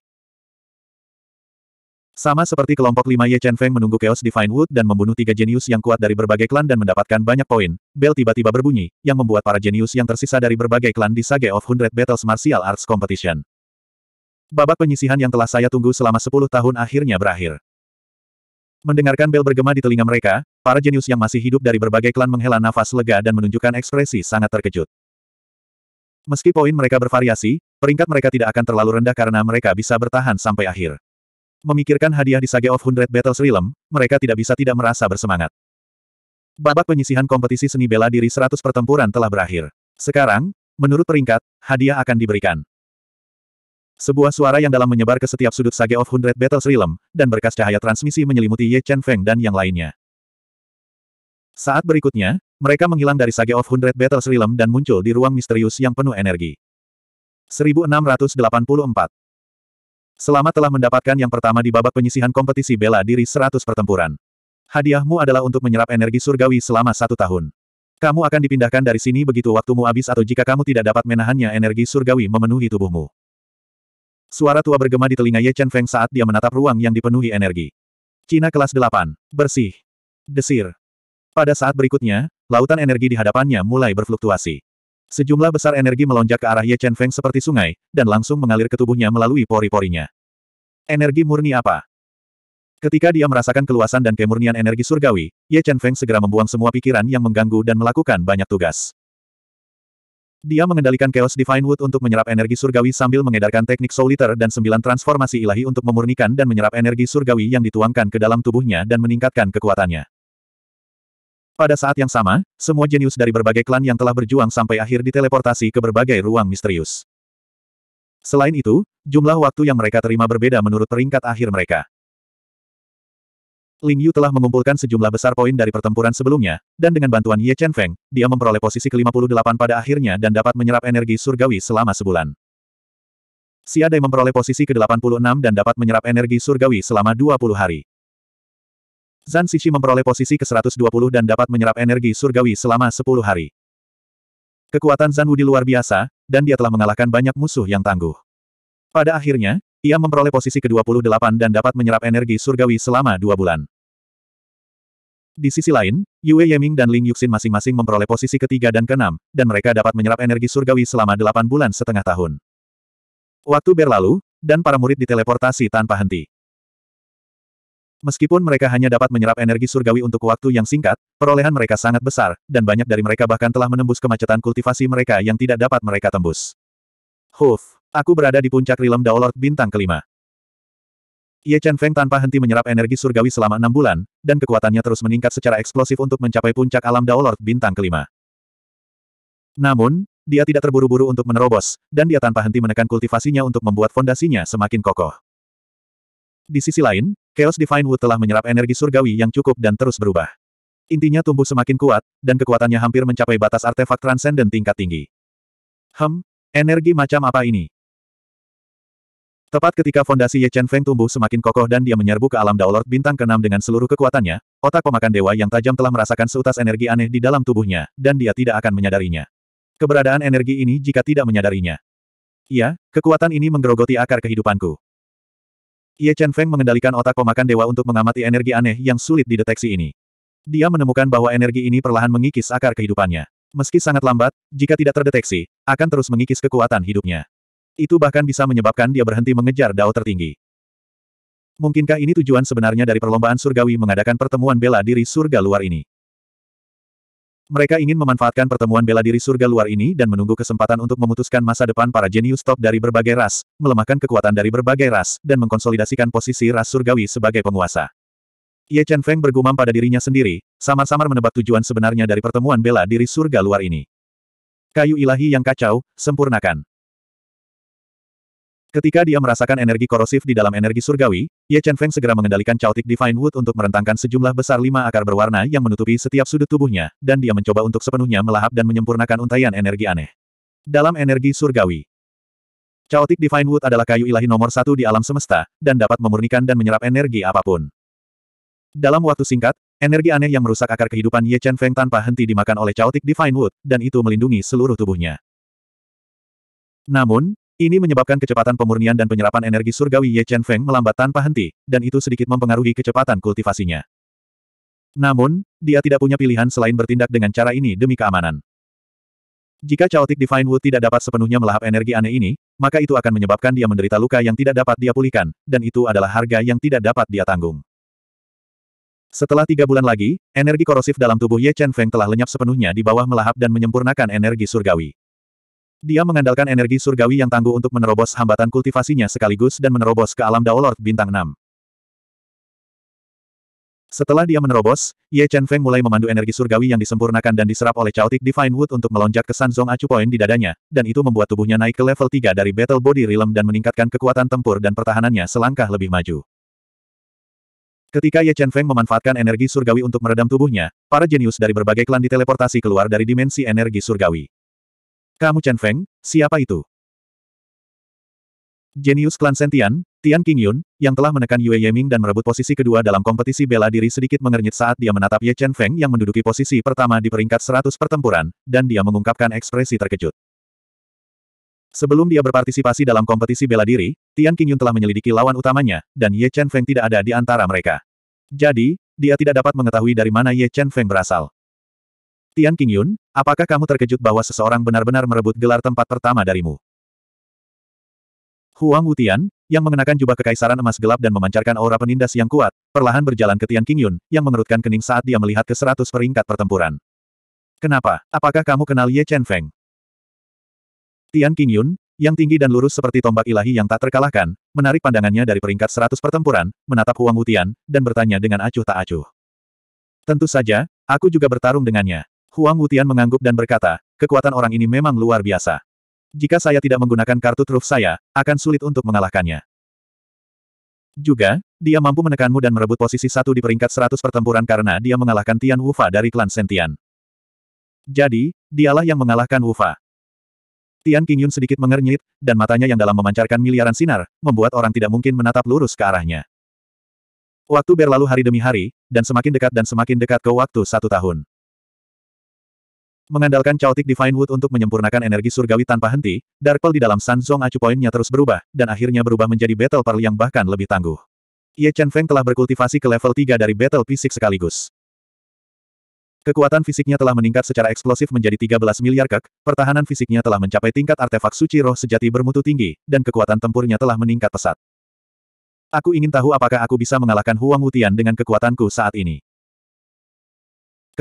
S1: Sama seperti kelompok lima Ye Chen Feng menunggu Chaos Divine Wood dan membunuh tiga jenius yang kuat dari berbagai klan dan mendapatkan banyak poin, bel tiba-tiba berbunyi, yang membuat para jenius yang tersisa dari berbagai klan di Sage of Hundred Battles Martial Arts Competition. Babak penyisihan yang telah saya tunggu selama sepuluh tahun akhirnya berakhir. Mendengarkan bel bergema di telinga mereka, para jenius yang masih hidup dari berbagai klan menghela nafas lega dan menunjukkan ekspresi sangat terkejut. Meski poin mereka bervariasi, peringkat mereka tidak akan terlalu rendah karena mereka bisa bertahan sampai akhir. Memikirkan hadiah di Sage of Hundred Battles Realm, mereka tidak bisa tidak merasa bersemangat. Babak penyisihan kompetisi seni bela diri 100 pertempuran telah berakhir. Sekarang, menurut peringkat, hadiah akan diberikan. Sebuah suara yang dalam menyebar ke setiap sudut Sage of Hundred Battles Realm, dan berkas cahaya transmisi menyelimuti Ye Chen Feng dan yang lainnya. Saat berikutnya, mereka menghilang dari Sage of Hundred Battles Realm dan muncul di ruang misterius yang penuh energi. 1684 Selamat telah mendapatkan yang pertama di babak penyisihan kompetisi bela diri 100 pertempuran. Hadiahmu adalah untuk menyerap energi surgawi selama satu tahun. Kamu akan dipindahkan dari sini begitu waktumu habis atau jika kamu tidak dapat menahannya energi surgawi memenuhi tubuhmu. Suara tua bergema di telinga Ye Chen Feng saat dia menatap ruang yang dipenuhi energi. Cina kelas 8. Bersih. Desir. Pada saat berikutnya, lautan energi di hadapannya mulai berfluktuasi. Sejumlah besar energi melonjak ke arah Ye Chen Feng seperti sungai, dan langsung mengalir ke tubuhnya melalui pori-porinya. Energi murni apa? Ketika dia merasakan keluasan dan kemurnian energi surgawi, Ye Chen Feng segera membuang semua pikiran yang mengganggu dan melakukan banyak tugas. Dia mengendalikan Chaos Divine Wood untuk menyerap energi surgawi sambil mengedarkan teknik Soliter dan sembilan transformasi ilahi untuk memurnikan dan menyerap energi surgawi yang dituangkan ke dalam tubuhnya dan meningkatkan kekuatannya. Pada saat yang sama, semua jenius dari berbagai klan yang telah berjuang sampai akhir diteleportasi ke berbagai ruang misterius. Selain itu, jumlah waktu yang mereka terima berbeda menurut peringkat akhir mereka. Ling Yu telah mengumpulkan sejumlah besar poin dari pertempuran sebelumnya, dan dengan bantuan Ye Chen Feng, dia memperoleh posisi ke-58 pada akhirnya dan dapat menyerap energi surgawi selama sebulan. Si Adai memperoleh posisi ke-86 dan dapat menyerap energi surgawi selama 20 hari. Zan Sishi memperoleh posisi ke-120 dan dapat menyerap energi surgawi selama 10 hari. Kekuatan Zan di luar biasa, dan dia telah mengalahkan banyak musuh yang tangguh. Pada akhirnya, ia memperoleh posisi ke-28 dan dapat menyerap energi surgawi selama dua bulan. Di sisi lain, Yue Yeming dan Ling Yuxin masing-masing memperoleh posisi ketiga dan keenam, dan mereka dapat menyerap energi surgawi selama delapan bulan setengah tahun. Waktu berlalu, dan para murid diteleportasi tanpa henti. Meskipun mereka hanya dapat menyerap energi surgawi untuk waktu yang singkat, perolehan mereka sangat besar, dan banyak dari mereka bahkan telah menembus kemacetan kultivasi mereka yang tidak dapat mereka tembus. Huff! Aku berada di puncak Rilem Daolord bintang kelima. Ye Chen Feng tanpa henti menyerap energi surgawi selama enam bulan, dan kekuatannya terus meningkat secara eksplosif untuk mencapai puncak alam Daolord bintang kelima. Namun, dia tidak terburu-buru untuk menerobos, dan dia tanpa henti menekan kultivasinya untuk membuat fondasinya semakin kokoh. Di sisi lain, Chaos Divine Wood telah menyerap energi surgawi yang cukup dan terus berubah. Intinya tumbuh semakin kuat, dan kekuatannya hampir mencapai batas artefak transenden tingkat tinggi. Hem, energi macam apa ini? Tepat ketika fondasi Ye Chen Feng tumbuh semakin kokoh dan dia menyerbu ke alam Daolord bintang ke-6 dengan seluruh kekuatannya, otak pemakan dewa yang tajam telah merasakan seutas energi aneh di dalam tubuhnya, dan dia tidak akan menyadarinya. Keberadaan energi ini jika tidak menyadarinya. Iya, kekuatan ini menggerogoti akar kehidupanku. Ye Chen Feng mengendalikan otak pemakan dewa untuk mengamati energi aneh yang sulit dideteksi ini. Dia menemukan bahwa energi ini perlahan mengikis akar kehidupannya. Meski sangat lambat, jika tidak terdeteksi, akan terus mengikis kekuatan hidupnya. Itu bahkan bisa menyebabkan dia berhenti mengejar dao tertinggi. Mungkinkah ini tujuan sebenarnya dari perlombaan surgawi mengadakan pertemuan bela diri surga luar ini? Mereka ingin memanfaatkan pertemuan bela diri surga luar ini dan menunggu kesempatan untuk memutuskan masa depan para jenius top dari berbagai ras, melemahkan kekuatan dari berbagai ras, dan mengkonsolidasikan posisi ras surgawi sebagai penguasa. Ye Chen Feng bergumam pada dirinya sendiri, samar-samar menebak tujuan sebenarnya dari pertemuan bela diri surga luar ini. Kayu ilahi yang kacau, sempurnakan. Ketika dia merasakan energi korosif di dalam energi surgawi, Ye Chen Feng segera mengendalikan Chaotic Divine Wood untuk merentangkan sejumlah besar lima akar berwarna yang menutupi setiap sudut tubuhnya, dan dia mencoba untuk sepenuhnya melahap dan menyempurnakan untaian energi aneh. Dalam energi surgawi, Chaotic Divine Wood adalah kayu ilahi nomor satu di alam semesta, dan dapat memurnikan dan menyerap energi apapun. Dalam waktu singkat, energi aneh yang merusak akar kehidupan Ye Chen Feng tanpa henti dimakan oleh Chaotic Divine Wood, dan itu melindungi seluruh tubuhnya. Namun, ini menyebabkan kecepatan pemurnian dan penyerapan energi surgawi Ye Chen Feng melambat tanpa henti, dan itu sedikit mempengaruhi kecepatan kultivasinya. Namun, dia tidak punya pilihan selain bertindak dengan cara ini demi keamanan. Jika Chaotic Divine Wood tidak dapat sepenuhnya melahap energi aneh ini, maka itu akan menyebabkan dia menderita luka yang tidak dapat dia pulihkan, dan itu adalah harga yang tidak dapat dia tanggung. Setelah tiga bulan lagi, energi korosif dalam tubuh Ye Chen Feng telah lenyap sepenuhnya di bawah melahap dan menyempurnakan energi surgawi. Dia mengandalkan energi surgawi yang tangguh untuk menerobos hambatan kultivasinya sekaligus dan menerobos ke alam Daolord bintang 6. Setelah dia menerobos, Ye Chen Feng mulai memandu energi surgawi yang disempurnakan dan diserap oleh Chaotic Divine Wood untuk melonjak ke Sanzong Acu Point di dadanya, dan itu membuat tubuhnya naik ke level 3 dari Battle Body Realm dan meningkatkan kekuatan tempur dan pertahanannya selangkah lebih maju. Ketika Ye Chen Feng memanfaatkan energi surgawi untuk meredam tubuhnya, para jenius dari berbagai klan diteleportasi keluar dari dimensi energi surgawi. Kamu Chen Feng, siapa itu? Jenius klan Sentian, Tian Qingyun, yang telah menekan Yue Yeming dan merebut posisi kedua dalam kompetisi bela diri sedikit mengernyit saat dia menatap Ye Chen Feng yang menduduki posisi pertama di peringkat 100 pertempuran, dan dia mengungkapkan ekspresi terkejut. Sebelum dia berpartisipasi dalam kompetisi bela diri, Tian Qingyun telah menyelidiki lawan utamanya, dan Ye Chen Feng tidak ada di antara mereka. Jadi, dia tidak dapat mengetahui dari mana Ye Chen Feng berasal. Tian Qingyun, apakah kamu terkejut bahwa seseorang benar-benar merebut gelar tempat pertama darimu? Huang Wutian, yang mengenakan jubah kekaisaran emas gelap dan memancarkan aura penindas yang kuat, perlahan berjalan ke Tian Qingyun, yang mengerutkan kening saat dia melihat ke seratus peringkat pertempuran. Kenapa? Apakah kamu kenal Ye Chen Feng? Tian Qingyun, yang tinggi dan lurus seperti tombak ilahi yang tak terkalahkan, menarik pandangannya dari peringkat seratus pertempuran, menatap Huang Wutian, dan bertanya dengan acuh tak acuh. Tentu saja, aku juga bertarung dengannya. Huang Wutian mengangguk dan berkata, kekuatan orang ini memang luar biasa. Jika saya tidak menggunakan kartu truf saya, akan sulit untuk mengalahkannya. Juga, dia mampu menekanmu dan merebut posisi satu di peringkat 100 pertempuran karena dia mengalahkan Tian Wufa dari klan Sentian. Jadi, dialah yang mengalahkan Wufa. Tian Qingyun sedikit mengernyit, dan matanya yang dalam memancarkan miliaran sinar, membuat orang tidak mungkin menatap lurus ke arahnya. Waktu berlalu hari demi hari, dan semakin dekat dan semakin dekat ke waktu satu tahun. Mengandalkan Chaotic Divine Wood untuk menyempurnakan energi surgawi tanpa henti, Dark Pearl di dalam Sun Zong Acu poinnya terus berubah, dan akhirnya berubah menjadi Battle Pearl yang bahkan lebih tangguh. Ye Chen Feng telah berkultivasi ke level 3 dari Battle Fisik sekaligus. Kekuatan fisiknya telah meningkat secara eksplosif menjadi 13 miliar kek, pertahanan fisiknya telah mencapai tingkat artefak suci roh sejati bermutu tinggi, dan kekuatan tempurnya telah meningkat pesat. Aku ingin tahu apakah aku bisa mengalahkan Huang Wutian dengan kekuatanku saat ini.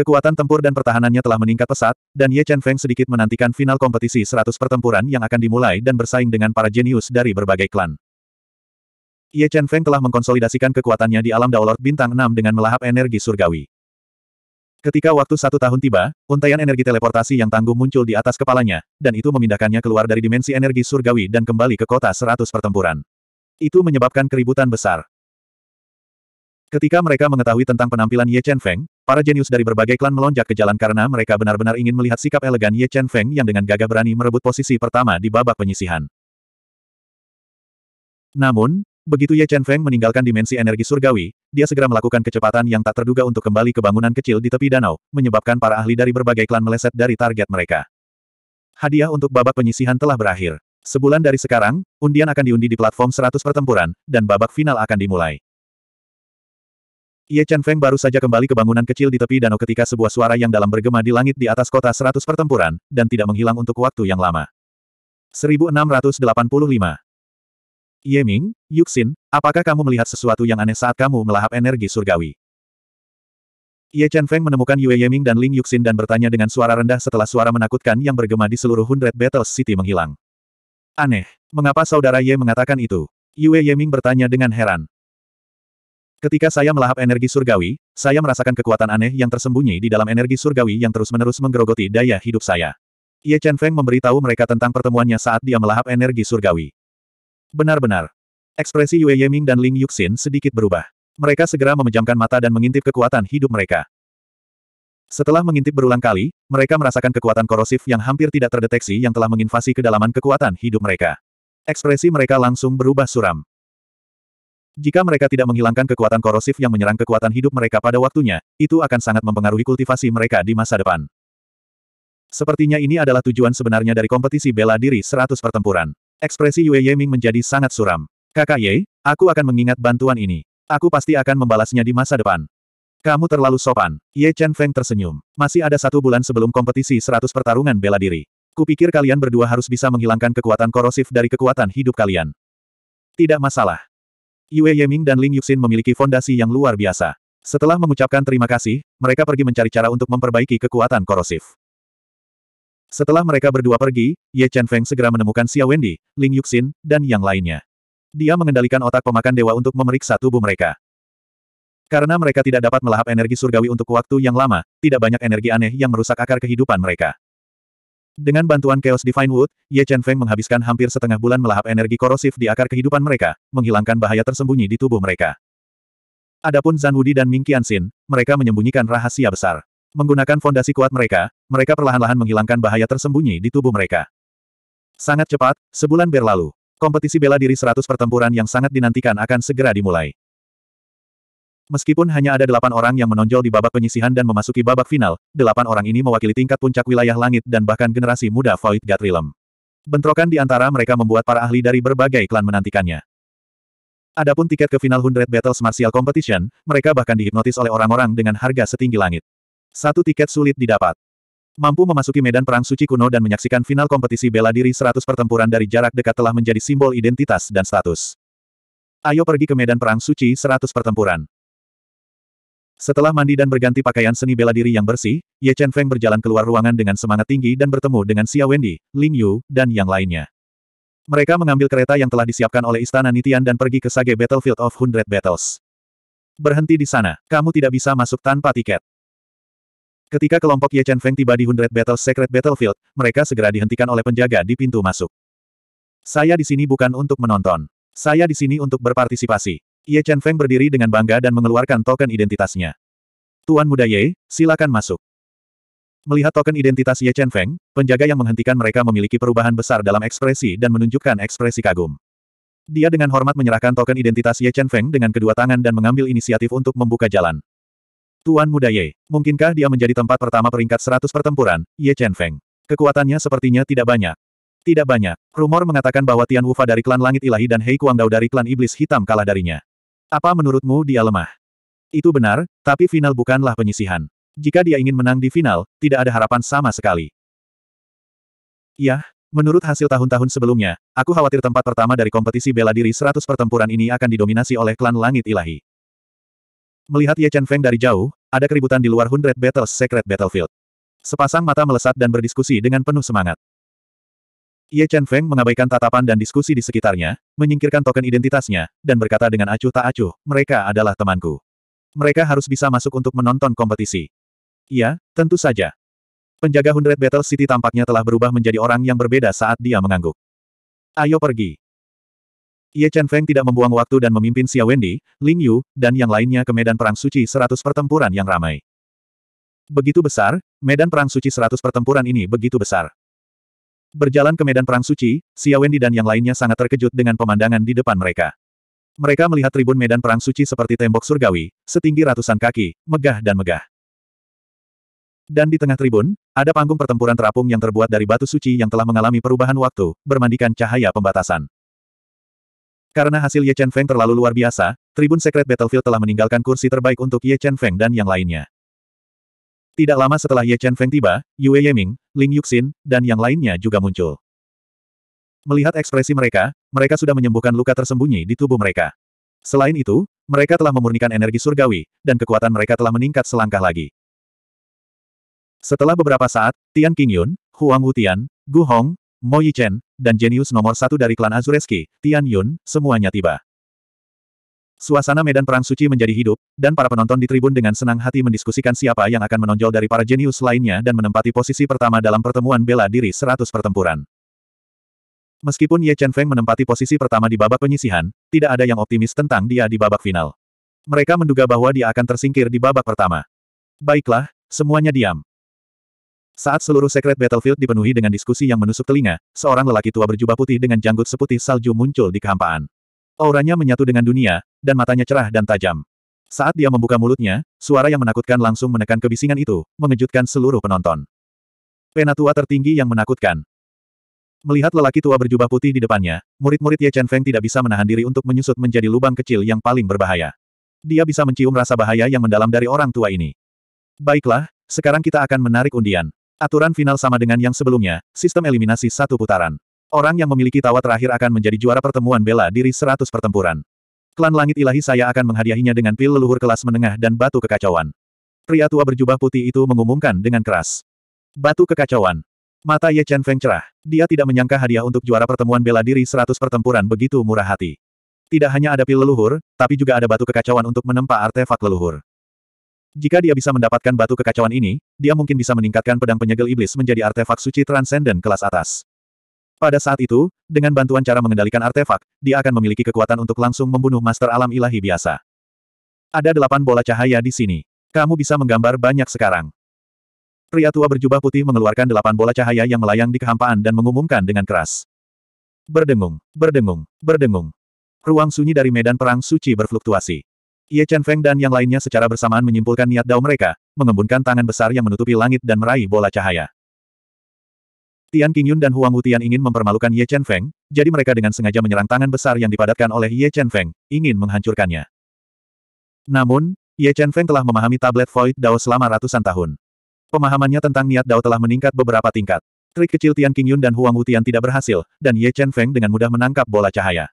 S1: Kekuatan tempur dan pertahanannya telah meningkat pesat, dan Ye Chen Feng sedikit menantikan final kompetisi 100 pertempuran yang akan dimulai dan bersaing dengan para jenius dari berbagai klan. Ye Chen Feng telah mengkonsolidasikan kekuatannya di alam Daolord Bintang 6 dengan melahap energi surgawi. Ketika waktu satu tahun tiba, untaian energi teleportasi yang tangguh muncul di atas kepalanya, dan itu memindahkannya keluar dari dimensi energi surgawi dan kembali ke kota 100 pertempuran. Itu menyebabkan keributan besar. Ketika mereka mengetahui tentang penampilan Ye Chen Feng, para jenius dari berbagai klan melonjak ke jalan karena mereka benar-benar ingin melihat sikap elegan Ye Chen Feng yang dengan gagah berani merebut posisi pertama di babak penyisihan. Namun, begitu Ye Chen Feng meninggalkan dimensi energi surgawi, dia segera melakukan kecepatan yang tak terduga untuk kembali ke bangunan kecil di tepi danau, menyebabkan para ahli dari berbagai klan meleset dari target mereka. Hadiah untuk babak penyisihan telah berakhir. Sebulan dari sekarang, undian akan diundi di platform 100 pertempuran, dan babak final akan dimulai. Ye Chen Feng baru saja kembali ke bangunan kecil di tepi danau ketika sebuah suara yang dalam bergema di langit di atas kota seratus pertempuran, dan tidak menghilang untuk waktu yang lama. 1685 Ye Ming, Yuxin, apakah kamu melihat sesuatu yang aneh saat kamu melahap energi surgawi? Ye Chen Feng menemukan Yue Ye Ming dan Ling Yuxin dan bertanya dengan suara rendah setelah suara menakutkan yang bergema di seluruh Hundred Battles City menghilang. Aneh, mengapa saudara Ye mengatakan itu? Yue Ye Ming bertanya dengan heran. Ketika saya melahap energi surgawi, saya merasakan kekuatan aneh yang tersembunyi di dalam energi surgawi yang terus-menerus menggerogoti daya hidup saya. Ye Chen Feng memberitahu mereka tentang pertemuannya saat dia melahap energi surgawi. Benar-benar. Ekspresi Yue Yeming dan Ling Yuxin sedikit berubah. Mereka segera memejamkan mata dan mengintip kekuatan hidup mereka. Setelah mengintip berulang kali, mereka merasakan kekuatan korosif yang hampir tidak terdeteksi yang telah menginvasi kedalaman kekuatan hidup mereka. Ekspresi mereka langsung berubah suram. Jika mereka tidak menghilangkan kekuatan korosif yang menyerang kekuatan hidup mereka pada waktunya, itu akan sangat mempengaruhi kultivasi mereka di masa depan. Sepertinya ini adalah tujuan sebenarnya dari kompetisi bela diri 100 pertempuran. Ekspresi Yue Yeming menjadi sangat suram. Kakak Ye, aku akan mengingat bantuan ini. Aku pasti akan membalasnya di masa depan. Kamu terlalu sopan. Ye Chen Feng tersenyum. Masih ada satu bulan sebelum kompetisi 100 pertarungan bela diri. Kupikir kalian berdua harus bisa menghilangkan kekuatan korosif dari kekuatan hidup kalian. Tidak masalah. Yue Yeming dan Ling Yuxin memiliki fondasi yang luar biasa. Setelah mengucapkan terima kasih, mereka pergi mencari cara untuk memperbaiki kekuatan korosif. Setelah mereka berdua pergi, Ye Chen Feng segera menemukan Xia Wendy, Ling Yuxin, dan yang lainnya. Dia mengendalikan otak pemakan dewa untuk memeriksa tubuh mereka. Karena mereka tidak dapat melahap energi surgawi untuk waktu yang lama, tidak banyak energi aneh yang merusak akar kehidupan mereka. Dengan bantuan Chaos Divine Wood, Ye Chen Feng menghabiskan hampir setengah bulan melahap energi korosif di akar kehidupan mereka, menghilangkan bahaya tersembunyi di tubuh mereka. Adapun Zan Wudi dan Ming Qianxin, mereka menyembunyikan rahasia besar. Menggunakan fondasi kuat mereka, mereka perlahan-lahan menghilangkan bahaya tersembunyi di tubuh mereka. Sangat cepat, sebulan berlalu. Kompetisi bela diri 100 pertempuran yang sangat dinantikan akan segera dimulai. Meskipun hanya ada delapan orang yang menonjol di babak penyisihan dan memasuki babak final, delapan orang ini mewakili tingkat puncak wilayah langit dan bahkan generasi muda Void God Realm. Bentrokan di antara mereka membuat para ahli dari berbagai klan menantikannya. Adapun tiket ke final Hundred Battles Martial Competition, mereka bahkan dihipnotis oleh orang-orang dengan harga setinggi langit. Satu tiket sulit didapat. Mampu memasuki medan perang suci kuno dan menyaksikan final kompetisi bela diri 100 pertempuran dari jarak dekat telah menjadi simbol identitas dan status. Ayo pergi ke medan perang suci 100 pertempuran. Setelah mandi dan berganti pakaian seni bela diri yang bersih, Ye Chen Feng berjalan keluar ruangan dengan semangat tinggi dan bertemu dengan Xia Wendy, Ling Yu, dan yang lainnya. Mereka mengambil kereta yang telah disiapkan oleh Istana Nitian dan pergi ke Sage Battlefield of Hundred Battles. Berhenti di sana, kamu tidak bisa masuk tanpa tiket. Ketika kelompok Ye Chen Feng tiba di Hundred Battles Secret Battlefield, mereka segera dihentikan oleh penjaga di pintu masuk. Saya di sini bukan untuk menonton. Saya di sini untuk berpartisipasi. Ye Chen Feng berdiri dengan bangga dan mengeluarkan token identitasnya. Tuan muda Ye, silakan masuk. Melihat token identitas Ye Chen Feng, penjaga yang menghentikan mereka memiliki perubahan besar dalam ekspresi dan menunjukkan ekspresi kagum. Dia dengan hormat menyerahkan token identitas Ye Chen Feng dengan kedua tangan dan mengambil inisiatif untuk membuka jalan. Tuan muda Ye, mungkinkah dia menjadi tempat pertama peringkat 100 pertempuran, Ye Chen Feng? Kekuatannya sepertinya tidak banyak. Tidak banyak. Rumor mengatakan bahwa Tian Wufa dari klan Langit Ilahi dan Hei Kuang Dao dari klan Iblis Hitam kalah darinya. Apa menurutmu dia lemah? Itu benar, tapi final bukanlah penyisihan. Jika dia ingin menang di final, tidak ada harapan sama sekali. Yah, menurut hasil tahun-tahun sebelumnya, aku khawatir tempat pertama dari kompetisi bela diri 100 pertempuran ini akan didominasi oleh klan Langit Ilahi. Melihat Ye Chen Feng dari jauh, ada keributan di luar Hundred Battles Secret Battlefield. Sepasang mata melesat dan berdiskusi dengan penuh semangat. Ye Chen Feng mengabaikan tatapan dan diskusi di sekitarnya, menyingkirkan token identitasnya, dan berkata dengan acuh tak acuh, mereka adalah temanku. Mereka harus bisa masuk untuk menonton kompetisi. Iya, tentu saja. Penjaga Hundred Battle City tampaknya telah berubah menjadi orang yang berbeda saat dia mengangguk. Ayo pergi. Ye Chen Feng tidak membuang waktu dan memimpin Xia Wendy, Ling Yu, dan yang lainnya ke medan perang suci 100 pertempuran yang ramai. Begitu besar, medan perang suci 100 pertempuran ini begitu besar. Berjalan ke medan perang suci, Xia Wendy dan yang lainnya sangat terkejut dengan pemandangan di depan mereka. Mereka melihat tribun medan perang suci seperti tembok surgawi, setinggi ratusan kaki, megah dan megah. Dan di tengah tribun, ada panggung pertempuran terapung yang terbuat dari batu suci yang telah mengalami perubahan waktu, bermandikan cahaya pembatasan. Karena hasil Ye Chen Feng terlalu luar biasa, tribun Secret Battlefield telah meninggalkan kursi terbaik untuk Ye Chen Feng dan yang lainnya. Tidak lama setelah Ye Chen Feng tiba, Yue Yeming, Ling Yuxin, dan yang lainnya juga muncul. Melihat ekspresi mereka, mereka sudah menyembuhkan luka tersembunyi di tubuh mereka. Selain itu, mereka telah memurnikan energi surgawi, dan kekuatan mereka telah meningkat selangkah lagi. Setelah beberapa saat, Tian Qingyun, Huang Wutian, Gu Hong, Mo Yichen, dan jenius nomor satu dari klan Azureski, Tian Yun, semuanya tiba. Suasana medan perang suci menjadi hidup, dan para penonton di tribun dengan senang hati mendiskusikan siapa yang akan menonjol dari para jenius lainnya dan menempati posisi pertama dalam pertemuan bela diri 100 pertempuran. Meskipun Ye Chen Feng menempati posisi pertama di babak penyisihan, tidak ada yang optimis tentang dia di babak final. Mereka menduga bahwa dia akan tersingkir di babak pertama. Baiklah, semuanya diam. Saat seluruh secret battlefield dipenuhi dengan diskusi yang menusuk telinga, seorang lelaki tua berjubah putih dengan janggut seputih salju muncul di kehampaan. Auranya menyatu dengan dunia, dan matanya cerah dan tajam. Saat dia membuka mulutnya, suara yang menakutkan langsung menekan kebisingan itu, mengejutkan seluruh penonton. Penatua tertinggi yang menakutkan. Melihat lelaki tua berjubah putih di depannya, murid-murid Ye Chen Feng tidak bisa menahan diri untuk menyusut menjadi lubang kecil yang paling berbahaya. Dia bisa mencium rasa bahaya yang mendalam dari orang tua ini. Baiklah, sekarang kita akan menarik undian. Aturan final sama dengan yang sebelumnya, sistem eliminasi satu putaran. Orang yang memiliki tawa terakhir akan menjadi juara pertemuan bela diri 100 pertempuran. Klan Langit Ilahi saya akan menghadiahinya dengan pil leluhur kelas menengah dan batu kekacauan. Pria tua berjubah putih itu mengumumkan dengan keras. Batu kekacauan. Mata Ye Chen Feng cerah. Dia tidak menyangka hadiah untuk juara pertemuan bela diri 100 pertempuran begitu murah hati. Tidak hanya ada pil leluhur, tapi juga ada batu kekacauan untuk menempa artefak leluhur. Jika dia bisa mendapatkan batu kekacauan ini, dia mungkin bisa meningkatkan pedang penyegel iblis menjadi artefak suci transenden kelas atas. Pada saat itu, dengan bantuan cara mengendalikan artefak, dia akan memiliki kekuatan untuk langsung membunuh Master Alam Ilahi biasa. Ada delapan bola cahaya di sini. Kamu bisa menggambar banyak sekarang. Pria tua berjubah putih mengeluarkan delapan bola cahaya yang melayang di kehampaan dan mengumumkan dengan keras. Berdengung, berdengung, berdengung. Ruang sunyi dari medan perang suci berfluktuasi. Ye Chen Feng dan yang lainnya secara bersamaan menyimpulkan niat dao mereka, mengembunkan tangan besar yang menutupi langit dan meraih bola cahaya. Tian Qingyun dan Huang Wutian ingin mempermalukan Ye Chen Feng, jadi mereka dengan sengaja menyerang tangan besar yang dipadatkan oleh Ye Chen Feng, ingin menghancurkannya. Namun, Ye Chen Feng telah memahami tablet Void Dao selama ratusan tahun. Pemahamannya tentang niat Dao telah meningkat beberapa tingkat. Trik kecil Tian Qingyun dan Huang Wutian tidak berhasil, dan Ye Chen Feng dengan mudah menangkap bola cahaya.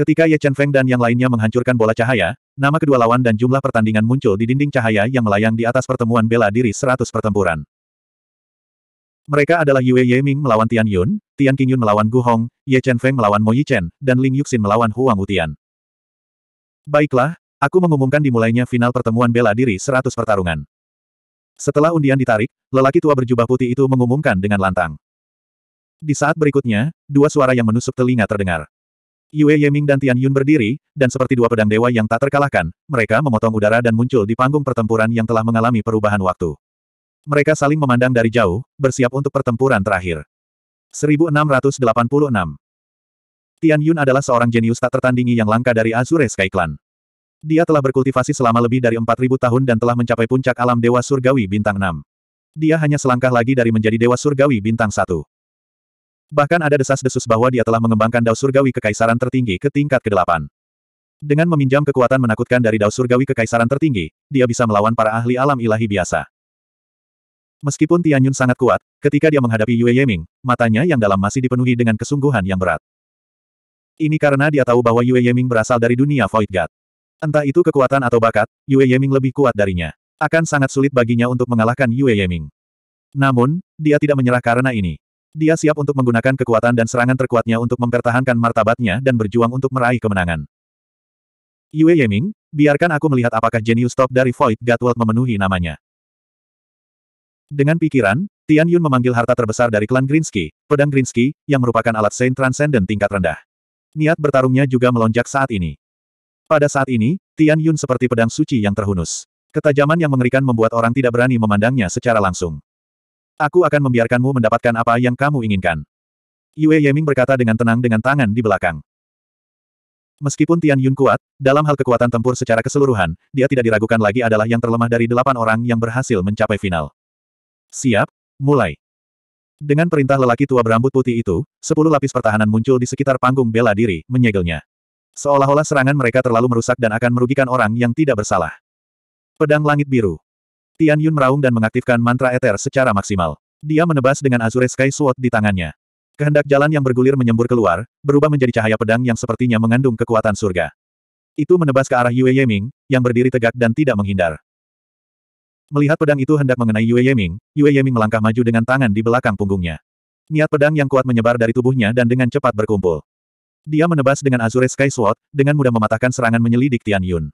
S1: Ketika Ye Chen Feng dan yang lainnya menghancurkan bola cahaya, nama kedua lawan dan jumlah pertandingan muncul di dinding cahaya yang melayang di atas pertemuan bela diri 100 pertempuran. Mereka adalah Yue Yeming melawan Tian Yun, Tian Qingyun melawan Gu Hong, Ye Chen Feng melawan Mo Yichen, dan Ling Yuxin melawan Huang Utian. Baiklah, aku mengumumkan dimulainya final pertemuan bela diri 100 pertarungan. Setelah undian ditarik, lelaki tua berjubah putih itu mengumumkan dengan lantang. Di saat berikutnya, dua suara yang menusuk telinga terdengar. Yue Yeming dan Tian Yun berdiri, dan seperti dua pedang dewa yang tak terkalahkan, mereka memotong udara dan muncul di panggung pertempuran yang telah mengalami perubahan waktu. Mereka saling memandang dari jauh, bersiap untuk pertempuran terakhir. 1686 Tian Yun adalah seorang jenius tak tertandingi yang langka dari Azure Sky Clan. Dia telah berkultivasi selama lebih dari 4.000 tahun dan telah mencapai puncak alam Dewa Surgawi Bintang 6. Dia hanya selangkah lagi dari menjadi Dewa Surgawi Bintang 1. Bahkan ada desas-desus bahwa dia telah mengembangkan Dao Surgawi Kekaisaran tertinggi ke tingkat ke-8. Dengan meminjam kekuatan menakutkan dari Dao Surgawi Kekaisaran tertinggi, dia bisa melawan para ahli alam ilahi biasa. Meskipun Tianyun sangat kuat, ketika dia menghadapi Yue Yeming, matanya yang dalam masih dipenuhi dengan kesungguhan yang berat. Ini karena dia tahu bahwa Yue Yeming berasal dari dunia Void God. Entah itu kekuatan atau bakat, Yue Yeming lebih kuat darinya. Akan sangat sulit baginya untuk mengalahkan Yue Yeming. Namun, dia tidak menyerah karena ini. Dia siap untuk menggunakan kekuatan dan serangan terkuatnya untuk mempertahankan martabatnya dan berjuang untuk meraih kemenangan. Yue Yeming, biarkan aku melihat apakah jenius top dari Void God World memenuhi namanya. Dengan pikiran, Tian Yun memanggil harta terbesar dari klan Grinsky, pedang Grinsky, yang merupakan alat Saint Transcendent tingkat rendah. Niat bertarungnya juga melonjak saat ini. Pada saat ini, Tian Yun seperti pedang suci yang terhunus. Ketajaman yang mengerikan membuat orang tidak berani memandangnya secara langsung. Aku akan membiarkanmu mendapatkan apa yang kamu inginkan. Yue Yeming berkata dengan tenang dengan tangan di belakang. Meskipun Tian Yun kuat, dalam hal kekuatan tempur secara keseluruhan, dia tidak diragukan lagi adalah yang terlemah dari delapan orang yang berhasil mencapai final. Siap, mulai. Dengan perintah lelaki tua berambut putih itu, sepuluh lapis pertahanan muncul di sekitar panggung bela diri, menyegelnya. Seolah-olah serangan mereka terlalu merusak dan akan merugikan orang yang tidak bersalah. Pedang Langit Biru. Tian Yun meraung dan mengaktifkan mantra eter secara maksimal. Dia menebas dengan Azure Sky Sword di tangannya. Kehendak jalan yang bergulir menyembur keluar, berubah menjadi cahaya pedang yang sepertinya mengandung kekuatan surga. Itu menebas ke arah Yue Yeming, yang berdiri tegak dan tidak menghindar. Melihat pedang itu hendak mengenai Yue Yeming, Yue Yeming melangkah maju dengan tangan di belakang punggungnya. Niat pedang yang kuat menyebar dari tubuhnya dan dengan cepat berkumpul. Dia menebas dengan Azure Sky Sword, dengan mudah mematahkan serangan menyelidik Tian Yun.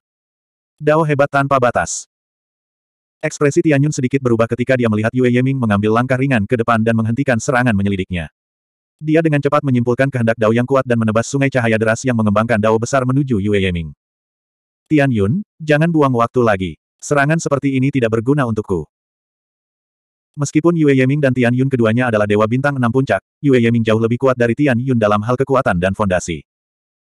S1: Dao hebat tanpa batas. Ekspresi Tian Yun sedikit berubah ketika dia melihat Yue Yeming mengambil langkah ringan ke depan dan menghentikan serangan menyelidiknya. Dia dengan cepat menyimpulkan kehendak Dao yang kuat dan menebas sungai cahaya deras yang mengembangkan Dao besar menuju Yue Yeming. Tian Yun, jangan buang waktu lagi. Serangan seperti ini tidak berguna untukku. Meskipun Yue Yeming dan Tian Yun keduanya adalah dewa bintang enam puncak, Yue Yeming jauh lebih kuat dari Tian Yun dalam hal kekuatan dan fondasi.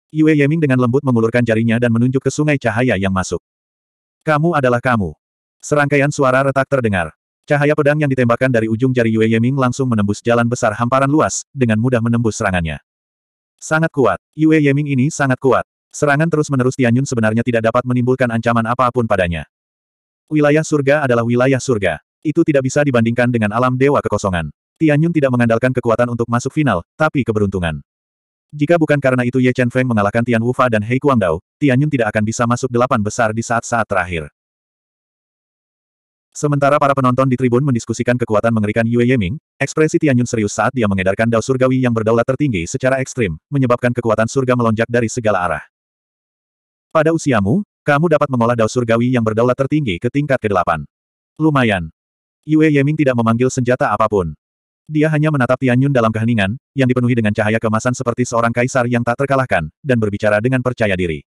S1: Yue Yeming dengan lembut mengulurkan jarinya dan menunjuk ke sungai cahaya yang masuk. Kamu adalah kamu. Serangkaian suara retak terdengar. Cahaya pedang yang ditembakkan dari ujung jari Yue Yeming langsung menembus jalan besar hamparan luas, dengan mudah menembus serangannya. Sangat kuat. Yue Yeming ini sangat kuat. Serangan terus-menerus Tianyun sebenarnya tidak dapat menimbulkan ancaman apapun padanya. Wilayah surga adalah wilayah surga. Itu tidak bisa dibandingkan dengan alam dewa kekosongan. Tianyun tidak mengandalkan kekuatan untuk masuk final, tapi keberuntungan. Jika bukan karena itu Ye Chen Feng mengalahkan Tian Wufa dan Hei Kuangdao, Tianyun tidak akan bisa masuk delapan besar di saat-saat terakhir. Sementara para penonton di tribun mendiskusikan kekuatan mengerikan Yue Yeming, ekspresi Tianyun serius saat dia mengedarkan dao surgawi yang berdaulat tertinggi secara ekstrim, menyebabkan kekuatan surga melonjak dari segala arah. Pada usiamu, kamu dapat mengolah dao surgawi yang berdaulat tertinggi ke tingkat ke-8. Lumayan. Yue Yeming tidak memanggil senjata apapun. Dia hanya menatap Tianyun dalam keheningan, yang dipenuhi dengan cahaya kemasan seperti seorang kaisar yang tak terkalahkan, dan berbicara dengan percaya diri.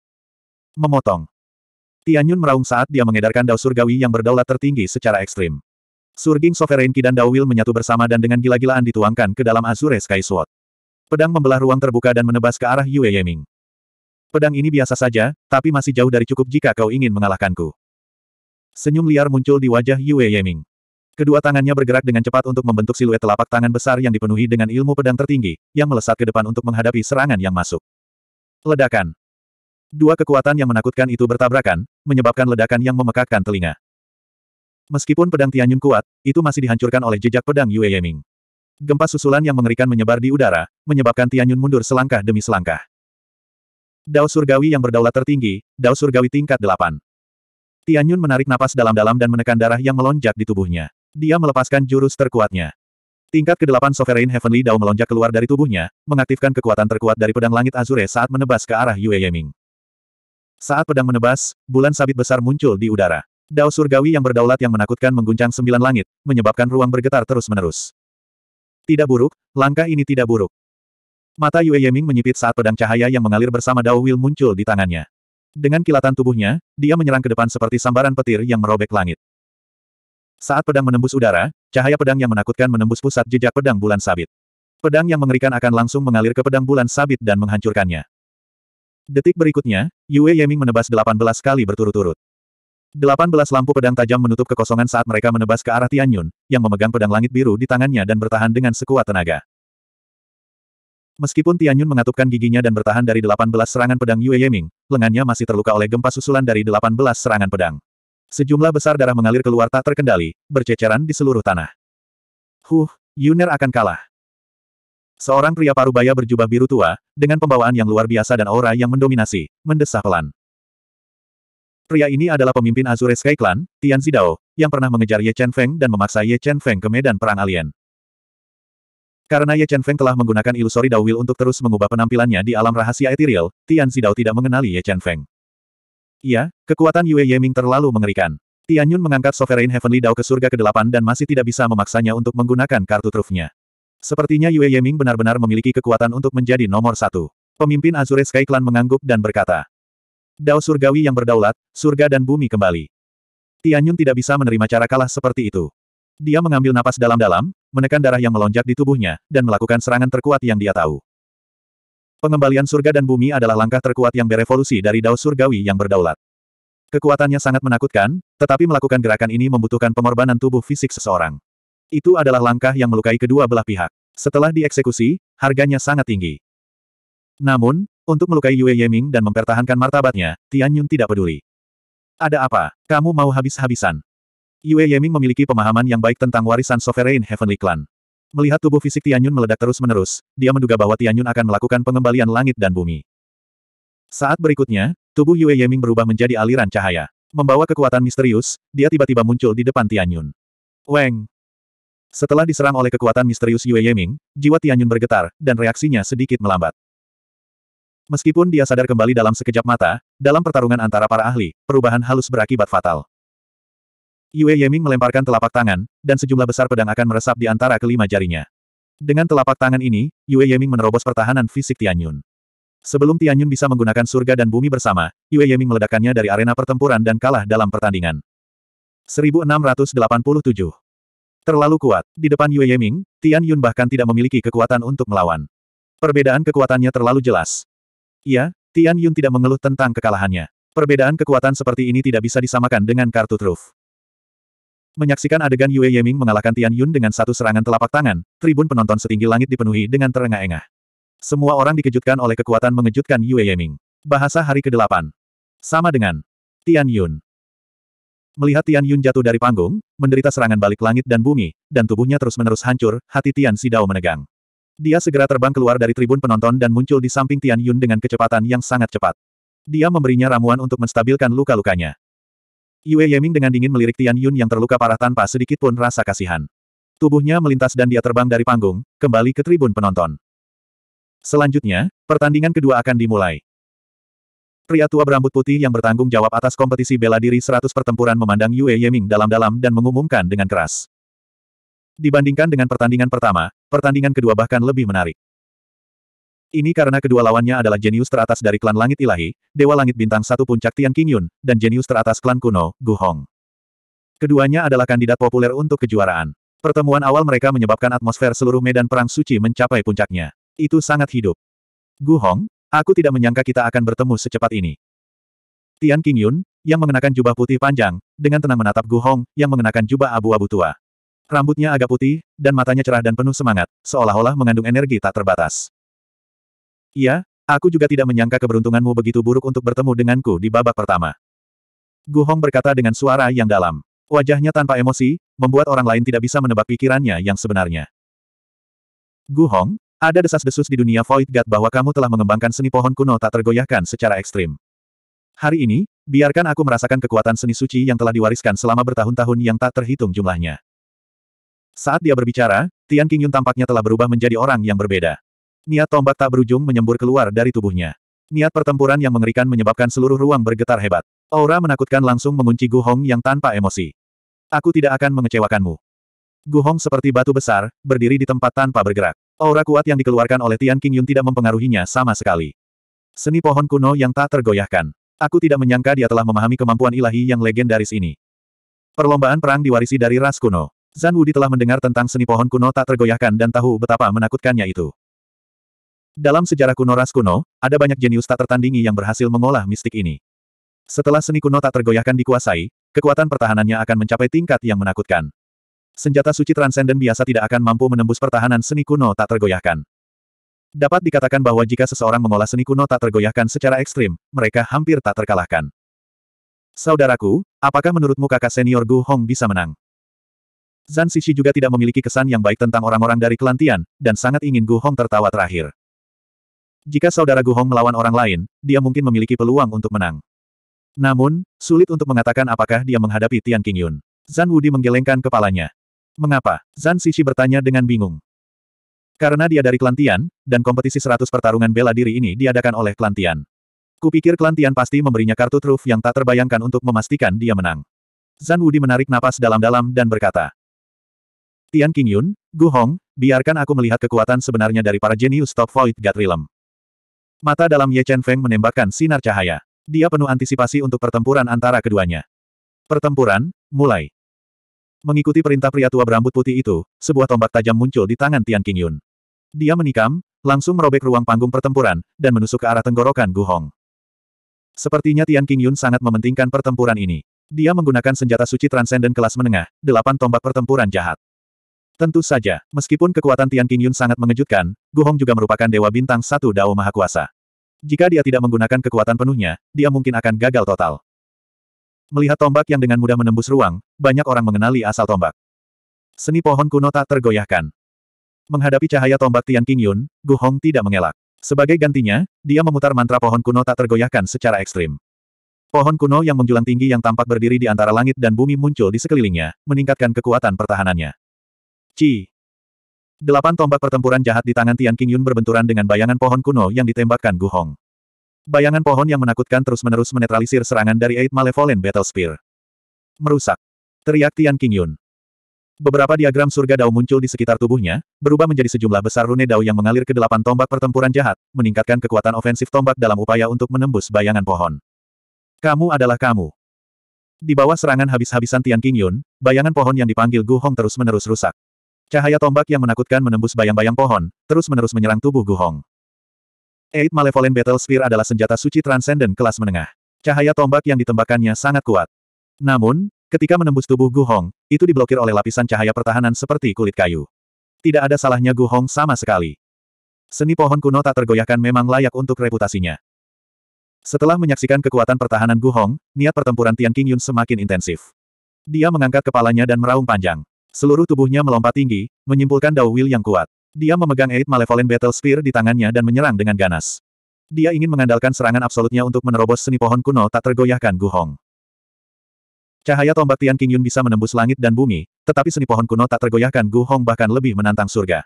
S1: Memotong. Tianyun meraung saat dia mengedarkan dao surgawi yang berdaulat tertinggi secara ekstrim. Surging Sovereign Ki dan Dao Will menyatu bersama dan dengan gila-gilaan dituangkan ke dalam Azure Sky Sword. Pedang membelah ruang terbuka dan menebas ke arah Yue Yeming. Pedang ini biasa saja, tapi masih jauh dari cukup jika kau ingin mengalahkanku. Senyum liar muncul di wajah Yue Yeming. Kedua tangannya bergerak dengan cepat untuk membentuk siluet telapak tangan besar yang dipenuhi dengan ilmu pedang tertinggi, yang melesat ke depan untuk menghadapi serangan yang masuk. Ledakan. Dua kekuatan yang menakutkan itu bertabrakan, menyebabkan ledakan yang memekakkan telinga. Meskipun pedang Tianyun kuat, itu masih dihancurkan oleh jejak pedang Yue Yeming. Gempa susulan yang mengerikan menyebar di udara, menyebabkan Tianyun mundur selangkah demi selangkah. Dao surgawi yang berdaulat tertinggi, Dao surgawi tingkat delapan. Tianyun menarik napas dalam-dalam dan menekan darah yang melonjak di tubuhnya. Dia melepaskan jurus terkuatnya. Tingkat ke-8 Sovereign Heavenly Dao melonjak keluar dari tubuhnya, mengaktifkan kekuatan terkuat dari pedang langit Azure saat menebas ke arah Yue Yeming. Saat pedang menebas, bulan sabit besar muncul di udara. Dao surgawi yang berdaulat yang menakutkan mengguncang sembilan langit, menyebabkan ruang bergetar terus-menerus. Tidak buruk, langkah ini tidak buruk. Mata Yue Yeming menyipit saat pedang cahaya yang mengalir bersama Dao Will muncul di tangannya. Dengan kilatan tubuhnya, dia menyerang ke depan seperti sambaran petir yang merobek langit. Saat pedang menembus udara, cahaya pedang yang menakutkan menembus pusat jejak pedang bulan sabit. Pedang yang mengerikan akan langsung mengalir ke pedang bulan sabit dan menghancurkannya. Detik berikutnya, Yue Yeming menebas 18 kali berturut-turut. 18 lampu pedang tajam menutup kekosongan saat mereka menebas ke arah Tianyun, yang memegang pedang langit biru di tangannya dan bertahan dengan sekuat tenaga. Meskipun Tianyun mengatupkan giginya dan bertahan dari 18 serangan pedang Yue Yeming, lengannya masih terluka oleh gempa susulan dari 18 serangan pedang. Sejumlah besar darah mengalir keluar tak terkendali, berceceran di seluruh tanah. Huh, Yuner akan kalah. Seorang pria parubaya berjubah biru tua, dengan pembawaan yang luar biasa dan aura yang mendominasi, mendesah pelan. Pria ini adalah pemimpin Azure Sky Clan, Tian Zidao, yang pernah mengejar Ye Chen Feng dan memaksa Ye Chen Feng ke medan perang alien. Karena Ye Chen Feng telah menggunakan ilusori Dawil untuk terus mengubah penampilannya di alam rahasia etiril, Tian Zidao tidak mengenali Ye Chen Feng. Iya, kekuatan Yue Yeming terlalu mengerikan. Tian Yun mengangkat Sovereign Heavenly Dao ke surga ke-8 dan masih tidak bisa memaksanya untuk menggunakan kartu trufnya. Sepertinya Yue Yeming benar-benar memiliki kekuatan untuk menjadi nomor satu. Pemimpin Azure Sky Clan mengangguk dan berkata, Dao surgawi yang berdaulat, surga dan bumi kembali. Tian Yun tidak bisa menerima cara kalah seperti itu. Dia mengambil napas dalam-dalam, menekan darah yang melonjak di tubuhnya, dan melakukan serangan terkuat yang dia tahu. Pengembalian surga dan bumi adalah langkah terkuat yang berevolusi dari dao surgawi yang berdaulat. Kekuatannya sangat menakutkan, tetapi melakukan gerakan ini membutuhkan pengorbanan tubuh fisik seseorang. Itu adalah langkah yang melukai kedua belah pihak. Setelah dieksekusi, harganya sangat tinggi. Namun, untuk melukai Yue Yeming dan mempertahankan martabatnya, Tian Yun tidak peduli. Ada apa? Kamu mau habis-habisan? Yue Yeming memiliki pemahaman yang baik tentang warisan Sovereign Heavenly Clan. Melihat tubuh fisik Tianyun meledak terus-menerus, dia menduga bahwa Tianyun akan melakukan pengembalian langit dan bumi. Saat berikutnya, tubuh Yue Yeming berubah menjadi aliran cahaya. Membawa kekuatan misterius, dia tiba-tiba muncul di depan Tianyun. Weng! Setelah diserang oleh kekuatan misterius Yue Yeming, jiwa Tianyun bergetar, dan reaksinya sedikit melambat. Meskipun dia sadar kembali dalam sekejap mata, dalam pertarungan antara para ahli, perubahan halus berakibat fatal. Yue Yeming melemparkan telapak tangan, dan sejumlah besar pedang akan meresap di antara kelima jarinya. Dengan telapak tangan ini, Yue Yeming menerobos pertahanan fisik Tianyun. Sebelum Tianyun bisa menggunakan surga dan bumi bersama, Yue Yeming meledakkannya dari arena pertempuran dan kalah dalam pertandingan. 1687. Terlalu kuat. Di depan Yue Yeming, Tian bahkan tidak memiliki kekuatan untuk melawan. Perbedaan kekuatannya terlalu jelas. Iya, Tianyun tidak mengeluh tentang kekalahannya. Perbedaan kekuatan seperti ini tidak bisa disamakan dengan kartu truf. Menyaksikan adegan Yue Yeming mengalahkan Tian Yun dengan satu serangan telapak tangan, tribun penonton setinggi langit dipenuhi dengan terengah-engah. Semua orang dikejutkan oleh kekuatan mengejutkan Yue Yeming. Bahasa hari ke-8. Sama dengan Tian Yun. Melihat Tian Yun jatuh dari panggung, menderita serangan balik langit dan bumi, dan tubuhnya terus-menerus hancur, hati Tian Sidao menegang. Dia segera terbang keluar dari tribun penonton dan muncul di samping Tian Yun dengan kecepatan yang sangat cepat. Dia memberinya ramuan untuk menstabilkan luka-lukanya. Yue Yeming dengan dingin melirik Tian Yun yang terluka parah tanpa sedikit pun rasa kasihan. Tubuhnya melintas dan dia terbang dari panggung, kembali ke tribun penonton. Selanjutnya, pertandingan kedua akan dimulai. Pria tua berambut putih yang bertanggung jawab atas kompetisi bela diri 100 pertempuran memandang Yue Yeming dalam-dalam dan mengumumkan dengan keras. Dibandingkan dengan pertandingan pertama, pertandingan kedua bahkan lebih menarik. Ini karena kedua lawannya adalah jenius teratas dari klan Langit Ilahi, Dewa Langit Bintang Satu Puncak Tian Qingyun, dan jenius teratas klan kuno, Gu Hong. Keduanya adalah kandidat populer untuk kejuaraan. Pertemuan awal mereka menyebabkan atmosfer seluruh medan perang suci mencapai puncaknya. Itu sangat hidup. Gu Hong, aku tidak menyangka kita akan bertemu secepat ini. Tian Qingyun, yang mengenakan jubah putih panjang, dengan tenang menatap Gu Hong, yang mengenakan jubah abu-abu tua. Rambutnya agak putih, dan matanya cerah dan penuh semangat, seolah-olah mengandung energi tak terbatas. Iya, aku juga tidak menyangka keberuntunganmu begitu buruk untuk bertemu denganku di babak pertama. Gu Hong berkata dengan suara yang dalam. Wajahnya tanpa emosi, membuat orang lain tidak bisa menebak pikirannya yang sebenarnya. Gu Hong, ada desas-desus di dunia Void God bahwa kamu telah mengembangkan seni pohon kuno tak tergoyahkan secara ekstrim. Hari ini, biarkan aku merasakan kekuatan seni suci yang telah diwariskan selama bertahun-tahun yang tak terhitung jumlahnya. Saat dia berbicara, Tian Qingyun tampaknya telah berubah menjadi orang yang berbeda. Niat tombak tak berujung menyembur keluar dari tubuhnya. Niat pertempuran yang mengerikan menyebabkan seluruh ruang bergetar hebat. Aura menakutkan langsung mengunci Gu Hong yang tanpa emosi. Aku tidak akan mengecewakanmu. Gu Hong seperti batu besar, berdiri di tempat tanpa bergerak. Aura kuat yang dikeluarkan oleh Tian King Yun tidak mempengaruhinya sama sekali. Seni pohon kuno yang tak tergoyahkan. Aku tidak menyangka dia telah memahami kemampuan ilahi yang legendaris ini. Perlombaan perang diwarisi dari ras kuno. Zan Wudi telah mendengar tentang seni pohon kuno tak tergoyahkan dan tahu betapa menakutkannya itu. Dalam sejarah kuno ras kuno, ada banyak jenius tak tertandingi yang berhasil mengolah mistik ini. Setelah seni kuno tak tergoyahkan dikuasai, kekuatan pertahanannya akan mencapai tingkat yang menakutkan. Senjata suci transenden biasa tidak akan mampu menembus pertahanan seni kuno tak tergoyahkan. Dapat dikatakan bahwa jika seseorang mengolah seni kuno tak tergoyahkan secara ekstrim, mereka hampir tak terkalahkan. Saudaraku, apakah menurutmu kakak senior Gu Hong bisa menang? Zan Sisi juga tidak memiliki kesan yang baik tentang orang-orang dari Kelantian, dan sangat ingin Gu Hong tertawa terakhir. Jika saudara Gu Hong melawan orang lain, dia mungkin memiliki peluang untuk menang. Namun, sulit untuk mengatakan apakah dia menghadapi Tian Qingyun. Zan Wudi menggelengkan kepalanya. Mengapa? Zan Sisi bertanya dengan bingung. Karena dia dari Kelantian, dan kompetisi 100 pertarungan bela diri ini diadakan oleh Kelantian. Kupikir Kelantian pasti memberinya kartu truf yang tak terbayangkan untuk memastikan dia menang. Zan Wudi menarik napas dalam-dalam dan berkata, Tian Qingyun, Gu Hong, biarkan aku melihat kekuatan sebenarnya dari para jenius top Void God Realm. Mata dalam Ye Chen Feng menembakkan sinar cahaya. Dia penuh antisipasi untuk pertempuran antara keduanya. Pertempuran, mulai. Mengikuti perintah pria tua berambut putih itu, sebuah tombak tajam muncul di tangan Tian Qingyun. Dia menikam, langsung merobek ruang panggung pertempuran, dan menusuk ke arah tenggorokan Gu Hong. Sepertinya Tian Qingyun sangat mementingkan pertempuran ini. Dia menggunakan senjata suci transenden kelas menengah, delapan tombak pertempuran jahat. Tentu saja, meskipun kekuatan Tian Qingyun sangat mengejutkan, Gu Hong juga merupakan dewa bintang satu Dao Maha Kuasa. Jika dia tidak menggunakan kekuatan penuhnya, dia mungkin akan gagal total. Melihat tombak yang dengan mudah menembus ruang, banyak orang mengenali asal tombak. Seni pohon kuno tak tergoyahkan. Menghadapi cahaya tombak Tian Qingyun, Hong tidak mengelak. Sebagai gantinya, dia memutar mantra pohon kuno tak tergoyahkan secara ekstrim. Pohon kuno yang menjulang tinggi yang tampak berdiri di antara langit dan bumi muncul di sekelilingnya, meningkatkan kekuatan pertahanannya. Ci. Delapan tombak pertempuran jahat di tangan Tian Qingyun berbenturan dengan bayangan pohon kuno yang ditembakkan Gu Hong. Bayangan pohon yang menakutkan terus-menerus menetralisir serangan dari Eight Malevolent Battle Spear. Merusak. Teriak Tian Qingyun. Beberapa diagram surga dao muncul di sekitar tubuhnya, berubah menjadi sejumlah besar rune dao yang mengalir ke delapan tombak pertempuran jahat, meningkatkan kekuatan ofensif tombak dalam upaya untuk menembus bayangan pohon. Kamu adalah kamu. Di bawah serangan habis-habisan Tian Qingyun, bayangan pohon yang dipanggil Gu Hong terus-menerus rusak. Cahaya tombak yang menakutkan menembus bayang-bayang pohon, terus-menerus menyerang tubuh Gu Hong. Eight Malevolent Battle Spear adalah senjata suci transenden kelas menengah. Cahaya tombak yang ditembakkannya sangat kuat. Namun, ketika menembus tubuh Gu Hong, itu diblokir oleh lapisan cahaya pertahanan seperti kulit kayu. Tidak ada salahnya Gu Hong sama sekali. Seni pohon kuno tak tergoyahkan memang layak untuk reputasinya. Setelah menyaksikan kekuatan pertahanan Gu Hong, niat pertempuran Tian Qingyun semakin intensif. Dia mengangkat kepalanya dan meraung panjang. Seluruh tubuhnya melompat tinggi, menyimpulkan Dao Will yang kuat. Dia memegang Eight Malevolent Battle Spear di tangannya dan menyerang dengan ganas. Dia ingin mengandalkan serangan absolutnya untuk menerobos seni pohon kuno tak tergoyahkan Gu Hong. Cahaya tombak Tian King Yun bisa menembus langit dan bumi, tetapi seni pohon kuno tak tergoyahkan Gu Hong bahkan lebih menantang surga.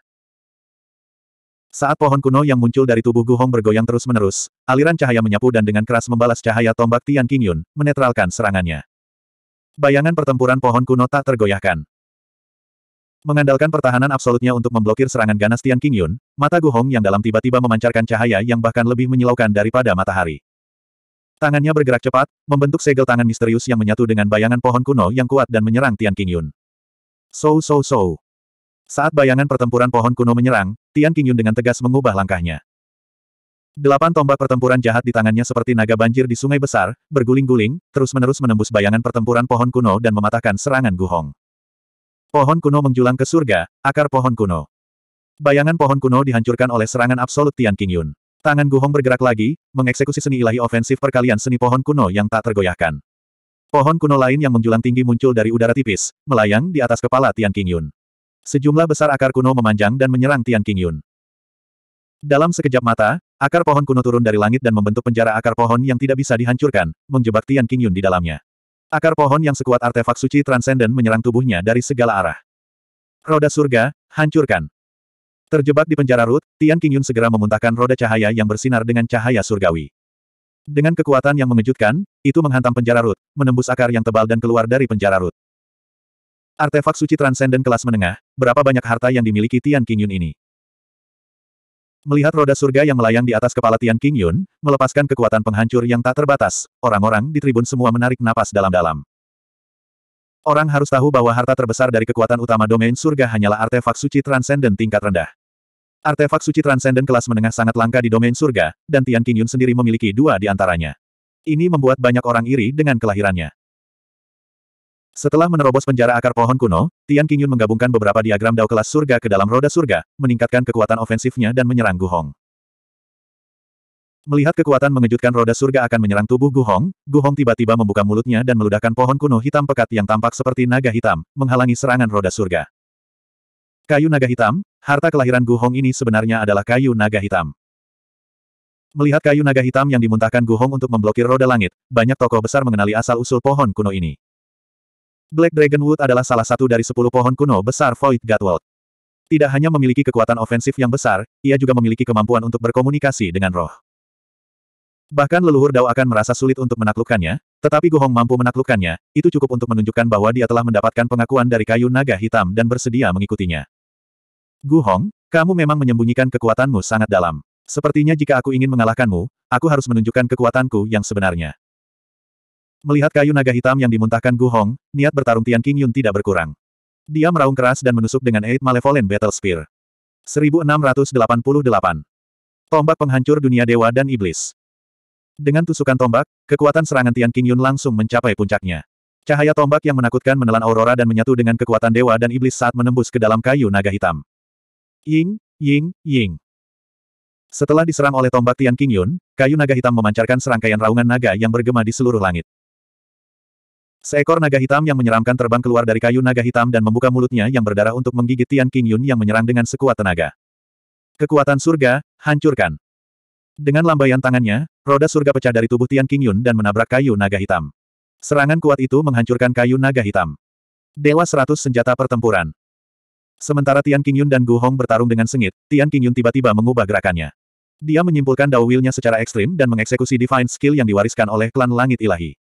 S1: Saat pohon kuno yang muncul dari tubuh Gu Hong bergoyang terus-menerus, aliran cahaya menyapu dan dengan keras membalas cahaya tombak Tian King Yun, menetralkan serangannya. Bayangan pertempuran pohon kuno tak tergoyahkan. Mengandalkan pertahanan absolutnya untuk memblokir serangan ganas Tian Qingyun, mata Gu Hong yang dalam tiba-tiba memancarkan cahaya yang bahkan lebih menyilaukan daripada matahari. Tangannya bergerak cepat, membentuk segel tangan misterius yang menyatu dengan bayangan pohon kuno yang kuat dan menyerang Tian Qingyun. So so so. Saat bayangan pertempuran pohon kuno menyerang, Tian Qingyun dengan tegas mengubah langkahnya. Delapan tombak pertempuran jahat di tangannya seperti naga banjir di sungai besar, berguling-guling, terus-menerus menembus bayangan pertempuran pohon kuno dan mematahkan serangan Gu Hong. Pohon kuno menjulang ke surga, akar pohon kuno. Bayangan pohon kuno dihancurkan oleh serangan absolut Tian Qingyun. Tangan Gu Hong bergerak lagi, mengeksekusi seni ilahi ofensif perkalian seni pohon kuno yang tak tergoyahkan. Pohon kuno lain yang menjulang tinggi muncul dari udara tipis, melayang di atas kepala Tian Qingyun. Sejumlah besar akar kuno memanjang dan menyerang Tian Qingyun. Dalam sekejap mata, akar pohon kuno turun dari langit dan membentuk penjara akar pohon yang tidak bisa dihancurkan, menjebak Tian Qingyun di dalamnya. Akar pohon yang sekuat artefak suci transenden menyerang tubuhnya dari segala arah. Roda surga, hancurkan. Terjebak di penjara Ruth, Tian Qingyun segera memuntahkan roda cahaya yang bersinar dengan cahaya surgawi. Dengan kekuatan yang mengejutkan, itu menghantam penjara Ruth, menembus akar yang tebal dan keluar dari penjara Ruth. Artefak suci transenden kelas menengah, berapa banyak harta yang dimiliki Tian Qingyun ini? Melihat roda surga yang melayang di atas kepala Tian King Yun, melepaskan kekuatan penghancur yang tak terbatas, orang-orang di tribun semua menarik napas dalam-dalam. Orang harus tahu bahwa harta terbesar dari kekuatan utama domain surga hanyalah artefak suci transenden tingkat rendah. Artefak suci transenden kelas menengah sangat langka di domain surga, dan Tian King Yun sendiri memiliki dua di antaranya. Ini membuat banyak orang iri dengan kelahirannya. Setelah menerobos penjara akar pohon kuno, Tian Qingyun menggabungkan beberapa diagram dao kelas surga ke dalam roda surga, meningkatkan kekuatan ofensifnya dan menyerang Gu Hong. Melihat kekuatan mengejutkan roda surga akan menyerang tubuh Gu Hong, Gu Hong tiba-tiba membuka mulutnya dan meludahkan pohon kuno hitam pekat yang tampak seperti naga hitam, menghalangi serangan roda surga. Kayu naga hitam, harta kelahiran Gu Hong ini sebenarnya adalah kayu naga hitam. Melihat kayu naga hitam yang dimuntahkan Gu Hong untuk memblokir roda langit, banyak tokoh besar mengenali asal-usul pohon kuno ini. Black Dragonwood adalah salah satu dari sepuluh pohon kuno besar Void Godworld. Tidak hanya memiliki kekuatan ofensif yang besar, ia juga memiliki kemampuan untuk berkomunikasi dengan roh. Bahkan leluhur Dao akan merasa sulit untuk menaklukkannya, tetapi Gohong mampu menaklukkannya, itu cukup untuk menunjukkan bahwa dia telah mendapatkan pengakuan dari kayu naga hitam dan bersedia mengikutinya. Hong, kamu memang menyembunyikan kekuatanmu sangat dalam. Sepertinya jika aku ingin mengalahkanmu, aku harus menunjukkan kekuatanku yang sebenarnya. Melihat kayu naga hitam yang dimuntahkan Gu Hong, niat bertarung Tian King Yun tidak berkurang. Dia meraung keras dan menusuk dengan Eight Malevolent Battle Spear. 1688. Tombak penghancur dunia dewa dan iblis. Dengan tusukan tombak, kekuatan serangan Tian King Yun langsung mencapai puncaknya. Cahaya tombak yang menakutkan menelan aurora dan menyatu dengan kekuatan dewa dan iblis saat menembus ke dalam kayu naga hitam. Ying, ying, ying. Setelah diserang oleh tombak Tian King Yun, kayu naga hitam memancarkan serangkaian raungan naga yang bergema di seluruh langit. Seekor naga hitam yang menyeramkan terbang keluar dari kayu naga hitam dan membuka mulutnya yang berdarah untuk menggigit Tian King Yun yang menyerang dengan sekuat tenaga. Kekuatan surga, hancurkan. Dengan lambaian tangannya, roda surga pecah dari tubuh Tian King Yun dan menabrak kayu naga hitam. Serangan kuat itu menghancurkan kayu naga hitam. Dewa seratus senjata pertempuran. Sementara Tian King Yun dan Gu Hong bertarung dengan sengit, Tian King Yun tiba-tiba mengubah gerakannya. Dia menyimpulkan dawilnya secara ekstrim dan mengeksekusi divine skill yang diwariskan oleh klan langit ilahi.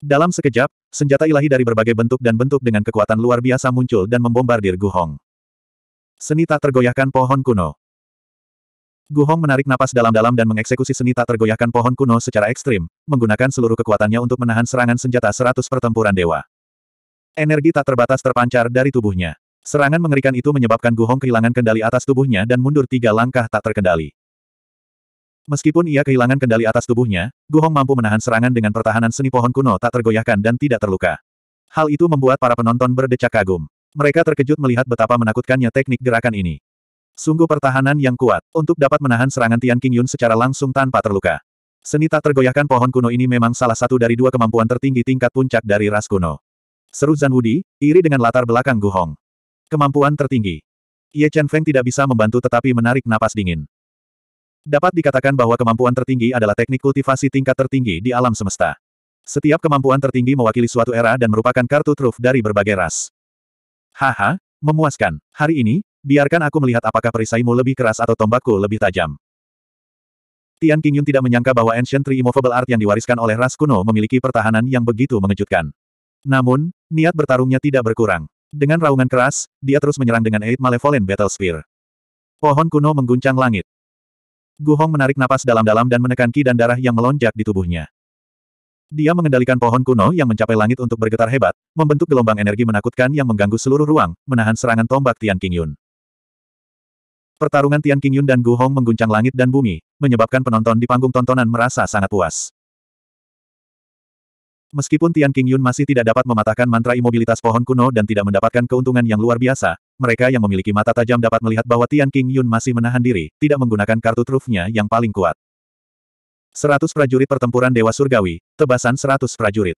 S1: Dalam sekejap, senjata ilahi dari berbagai bentuk dan bentuk dengan kekuatan luar biasa muncul dan membombardir Gu Hong. Seni tak tergoyahkan pohon kuno. Gu Hong menarik napas dalam-dalam dan mengeksekusi seni tak tergoyahkan pohon kuno secara ekstrim, menggunakan seluruh kekuatannya untuk menahan serangan senjata seratus pertempuran dewa. Energi tak terbatas terpancar dari tubuhnya. Serangan mengerikan itu menyebabkan Gu Hong kehilangan kendali atas tubuhnya dan mundur tiga langkah tak terkendali. Meskipun ia kehilangan kendali atas tubuhnya, Gu Hong mampu menahan serangan dengan pertahanan seni pohon kuno tak tergoyahkan dan tidak terluka. Hal itu membuat para penonton berdecak kagum. Mereka terkejut melihat betapa menakutkannya teknik gerakan ini. Sungguh pertahanan yang kuat, untuk dapat menahan serangan Tian Qingyun secara langsung tanpa terluka. Seni tak tergoyahkan pohon kuno ini memang salah satu dari dua kemampuan tertinggi tingkat puncak dari ras kuno. Seru Zan Wudi, iri dengan latar belakang Gu Hong. Kemampuan tertinggi. Ye Chen Feng tidak bisa membantu tetapi menarik napas dingin. Dapat dikatakan bahwa kemampuan tertinggi adalah teknik kultivasi tingkat tertinggi di alam semesta. Setiap kemampuan tertinggi mewakili suatu era dan merupakan kartu truf dari berbagai ras. Haha, memuaskan. Hari ini, biarkan aku melihat apakah perisaimu lebih keras atau tombakku lebih tajam. Tian Qingyun tidak menyangka bahwa Ancient Tree Immovable Art yang diwariskan oleh ras kuno memiliki pertahanan yang begitu mengejutkan. Namun, niat bertarungnya tidak berkurang. Dengan raungan keras, dia terus menyerang dengan Eight Malevolent Battle Spear. Pohon kuno mengguncang langit. Gu Hong menarik napas dalam-dalam dan menekan ki dan darah yang melonjak di tubuhnya. Dia mengendalikan pohon kuno yang mencapai langit untuk bergetar hebat, membentuk gelombang energi menakutkan yang mengganggu seluruh ruang, menahan serangan tombak Tian King Yun. Pertarungan Tian King Yun dan Gu Hong mengguncang langit dan bumi, menyebabkan penonton di panggung tontonan merasa sangat puas. Meskipun Tian Yun masih tidak dapat mematahkan mantra imobilitas pohon kuno dan tidak mendapatkan keuntungan yang luar biasa, mereka yang memiliki mata tajam dapat melihat bahwa Tian Yun masih menahan diri, tidak menggunakan kartu trufnya yang paling kuat. Seratus prajurit pertempuran Dewa Surgawi, tebasan seratus prajurit.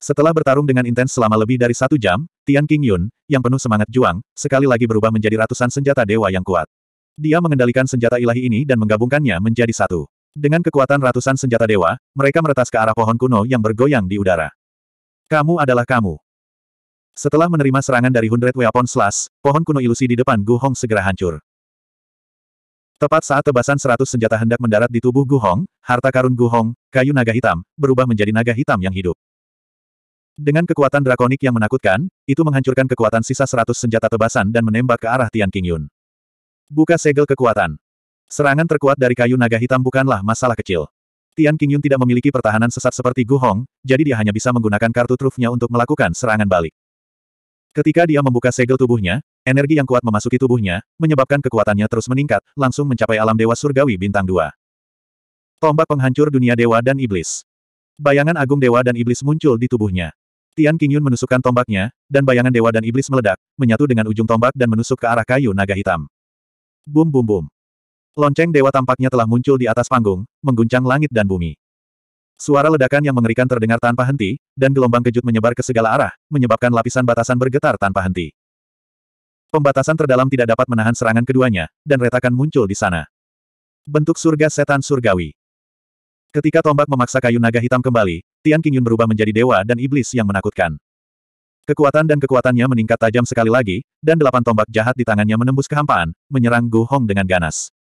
S1: Setelah bertarung dengan intens selama lebih dari satu jam, Tian Yun, yang penuh semangat juang, sekali lagi berubah menjadi ratusan senjata dewa yang kuat. Dia mengendalikan senjata ilahi ini dan menggabungkannya menjadi satu. Dengan kekuatan ratusan senjata dewa, mereka meretas ke arah pohon kuno yang bergoyang di udara. Kamu adalah kamu. Setelah menerima serangan dari Hundred Weapon Slash, pohon kuno ilusi di depan Gu Hong segera hancur. Tepat saat tebasan seratus senjata hendak mendarat di tubuh Gu Hong, harta karun Gu Hong, kayu naga hitam, berubah menjadi naga hitam yang hidup. Dengan kekuatan drakonik yang menakutkan, itu menghancurkan kekuatan sisa seratus senjata tebasan dan menembak ke arah Tian King Yun. Buka segel kekuatan. Serangan terkuat dari kayu naga hitam bukanlah masalah kecil. Tian Qingyun tidak memiliki pertahanan sesat seperti Gu Hong, jadi dia hanya bisa menggunakan kartu trufnya untuk melakukan serangan balik. Ketika dia membuka segel tubuhnya, energi yang kuat memasuki tubuhnya, menyebabkan kekuatannya terus meningkat, langsung mencapai alam dewa surgawi bintang dua. Tombak penghancur dunia dewa dan iblis. Bayangan agung dewa dan iblis muncul di tubuhnya. Tian Qingyun menusukkan tombaknya, dan bayangan dewa dan iblis meledak, menyatu dengan ujung tombak dan menusuk ke arah kayu naga hitam. Bum bum bum. Lonceng dewa tampaknya telah muncul di atas panggung, mengguncang langit dan bumi. Suara ledakan yang mengerikan terdengar tanpa henti, dan gelombang kejut menyebar ke segala arah, menyebabkan lapisan batasan bergetar tanpa henti. Pembatasan terdalam tidak dapat menahan serangan keduanya, dan retakan muncul di sana. Bentuk surga setan surgawi. Ketika tombak memaksa kayu naga hitam kembali, Tian Qingyun berubah menjadi dewa dan iblis yang menakutkan. Kekuatan dan kekuatannya meningkat tajam sekali lagi, dan delapan tombak jahat di tangannya menembus kehampaan, menyerang Gu Hong dengan ganas.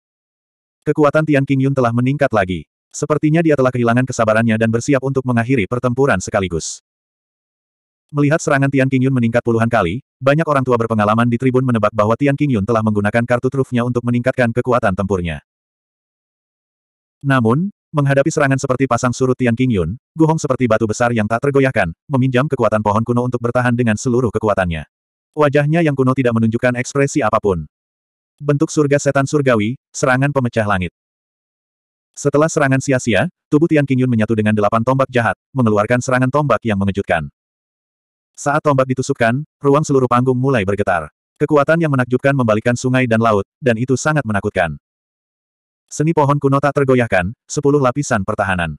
S1: Kekuatan Tian Qingyun telah meningkat lagi. Sepertinya dia telah kehilangan kesabarannya dan bersiap untuk mengakhiri pertempuran sekaligus. Melihat serangan Tian Qingyun meningkat puluhan kali, banyak orang tua berpengalaman di tribun menebak bahwa Tian Qingyun telah menggunakan kartu trufnya untuk meningkatkan kekuatan tempurnya. Namun, menghadapi serangan seperti pasang surut Tian Qingyun, Guhong seperti batu besar yang tak tergoyahkan, meminjam kekuatan pohon kuno untuk bertahan dengan seluruh kekuatannya. Wajahnya yang kuno tidak menunjukkan ekspresi apapun bentuk surga setan surgawi, serangan pemecah langit. Setelah serangan sia-sia, tubuh Tian Qingyun menyatu dengan delapan tombak jahat, mengeluarkan serangan tombak yang mengejutkan. Saat tombak ditusukkan, ruang seluruh panggung mulai bergetar. Kekuatan yang menakjubkan membalikan sungai dan laut, dan itu sangat menakutkan. Seni pohon kuno tak tergoyahkan, sepuluh lapisan pertahanan.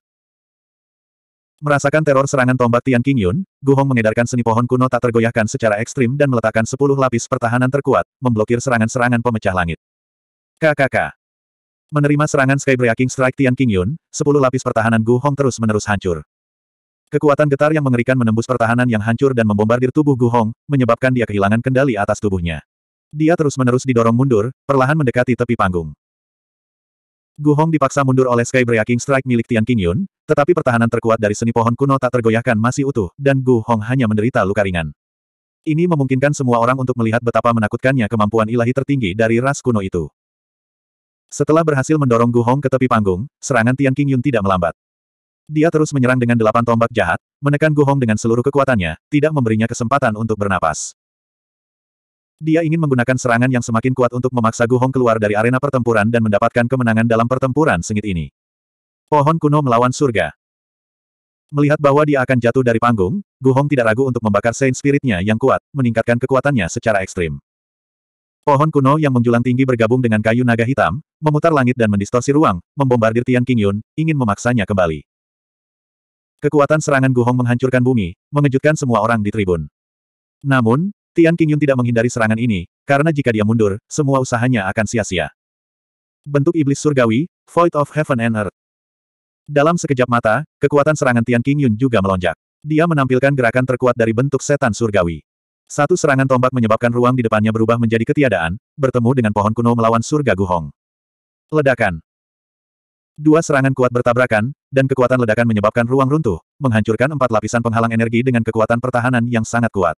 S1: Merasakan teror serangan tombak Tian Qingyun, Gu Hong mengedarkan seni pohon kuno tak tergoyahkan secara ekstrim dan meletakkan sepuluh lapis pertahanan terkuat, memblokir serangan-serangan pemecah langit. KKK. Menerima serangan Skybreaking Strike Tian Qingyun, sepuluh lapis pertahanan Gu Hong terus-menerus hancur. Kekuatan getar yang mengerikan menembus pertahanan yang hancur dan membombardir tubuh Gu Hong, menyebabkan dia kehilangan kendali atas tubuhnya. Dia terus-menerus didorong mundur, perlahan mendekati tepi panggung. Gu Hong dipaksa mundur oleh Sky Breaking Strike milik Tian Qingyun, tetapi pertahanan terkuat dari seni pohon kuno tak tergoyahkan masih utuh, dan Gu Hong hanya menderita luka ringan. Ini memungkinkan semua orang untuk melihat betapa menakutkannya kemampuan ilahi tertinggi dari ras kuno itu. Setelah berhasil mendorong Gu Hong ke tepi panggung, serangan Tian Qingyun tidak melambat. Dia terus menyerang dengan delapan tombak jahat, menekan Gu Hong dengan seluruh kekuatannya, tidak memberinya kesempatan untuk bernapas. Dia ingin menggunakan serangan yang semakin kuat untuk memaksa Gu Hong keluar dari arena pertempuran dan mendapatkan kemenangan dalam pertempuran sengit ini. Pohon kuno melawan surga. Melihat bahwa dia akan jatuh dari panggung, Gu Hong tidak ragu untuk membakar Saint Spiritnya yang kuat, meningkatkan kekuatannya secara ekstrim. Pohon kuno yang menjulang tinggi bergabung dengan kayu naga hitam, memutar langit dan mendistorsi ruang, membombardir Tian King Yun. ingin memaksanya kembali. Kekuatan serangan Gu Hong menghancurkan bumi, mengejutkan semua orang di tribun. Namun, Tian Qingyun tidak menghindari serangan ini, karena jika dia mundur, semua usahanya akan sia-sia. Bentuk iblis surgawi, Void of Heaven and Earth. Dalam sekejap mata, kekuatan serangan Tian Qingyun juga melonjak. Dia menampilkan gerakan terkuat dari bentuk setan surgawi. Satu serangan tombak menyebabkan ruang di depannya berubah menjadi ketiadaan, bertemu dengan pohon kuno melawan surga Guhong. Ledakan. Dua serangan kuat bertabrakan, dan kekuatan ledakan menyebabkan ruang runtuh, menghancurkan empat lapisan penghalang energi dengan kekuatan pertahanan yang sangat kuat.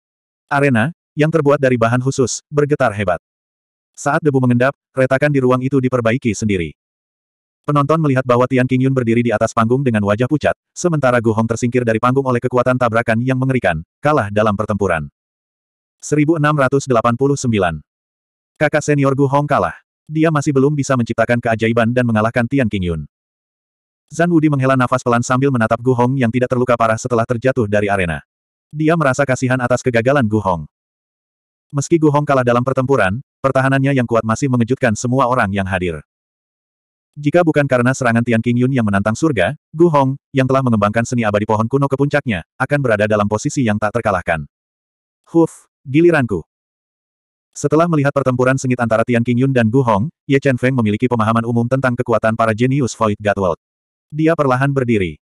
S1: Arena, yang terbuat dari bahan khusus, bergetar hebat. Saat debu mengendap, retakan di ruang itu diperbaiki sendiri. Penonton melihat bahwa Tian Qingyun berdiri di atas panggung dengan wajah pucat, sementara Gu Hong tersingkir dari panggung oleh kekuatan tabrakan yang mengerikan, kalah dalam pertempuran. 1689 Kakak senior Gu Hong kalah. Dia masih belum bisa menciptakan keajaiban dan mengalahkan Tian Qingyun. Zan Wudi menghela nafas pelan sambil menatap Gu Hong yang tidak terluka parah setelah terjatuh dari arena. Dia merasa kasihan atas kegagalan Gu Hong. Meski Gu Hong kalah dalam pertempuran, pertahanannya yang kuat masih mengejutkan semua orang yang hadir. Jika bukan karena serangan Tian Qingyun yang menantang surga, Gu Hong, yang telah mengembangkan seni abadi pohon kuno ke puncaknya, akan berada dalam posisi yang tak terkalahkan. Huf, giliranku. Setelah melihat pertempuran sengit antara Tian Qingyun dan Gu Hong, Ye Chen Feng memiliki pemahaman umum tentang kekuatan para jenius Void God World. Dia perlahan berdiri.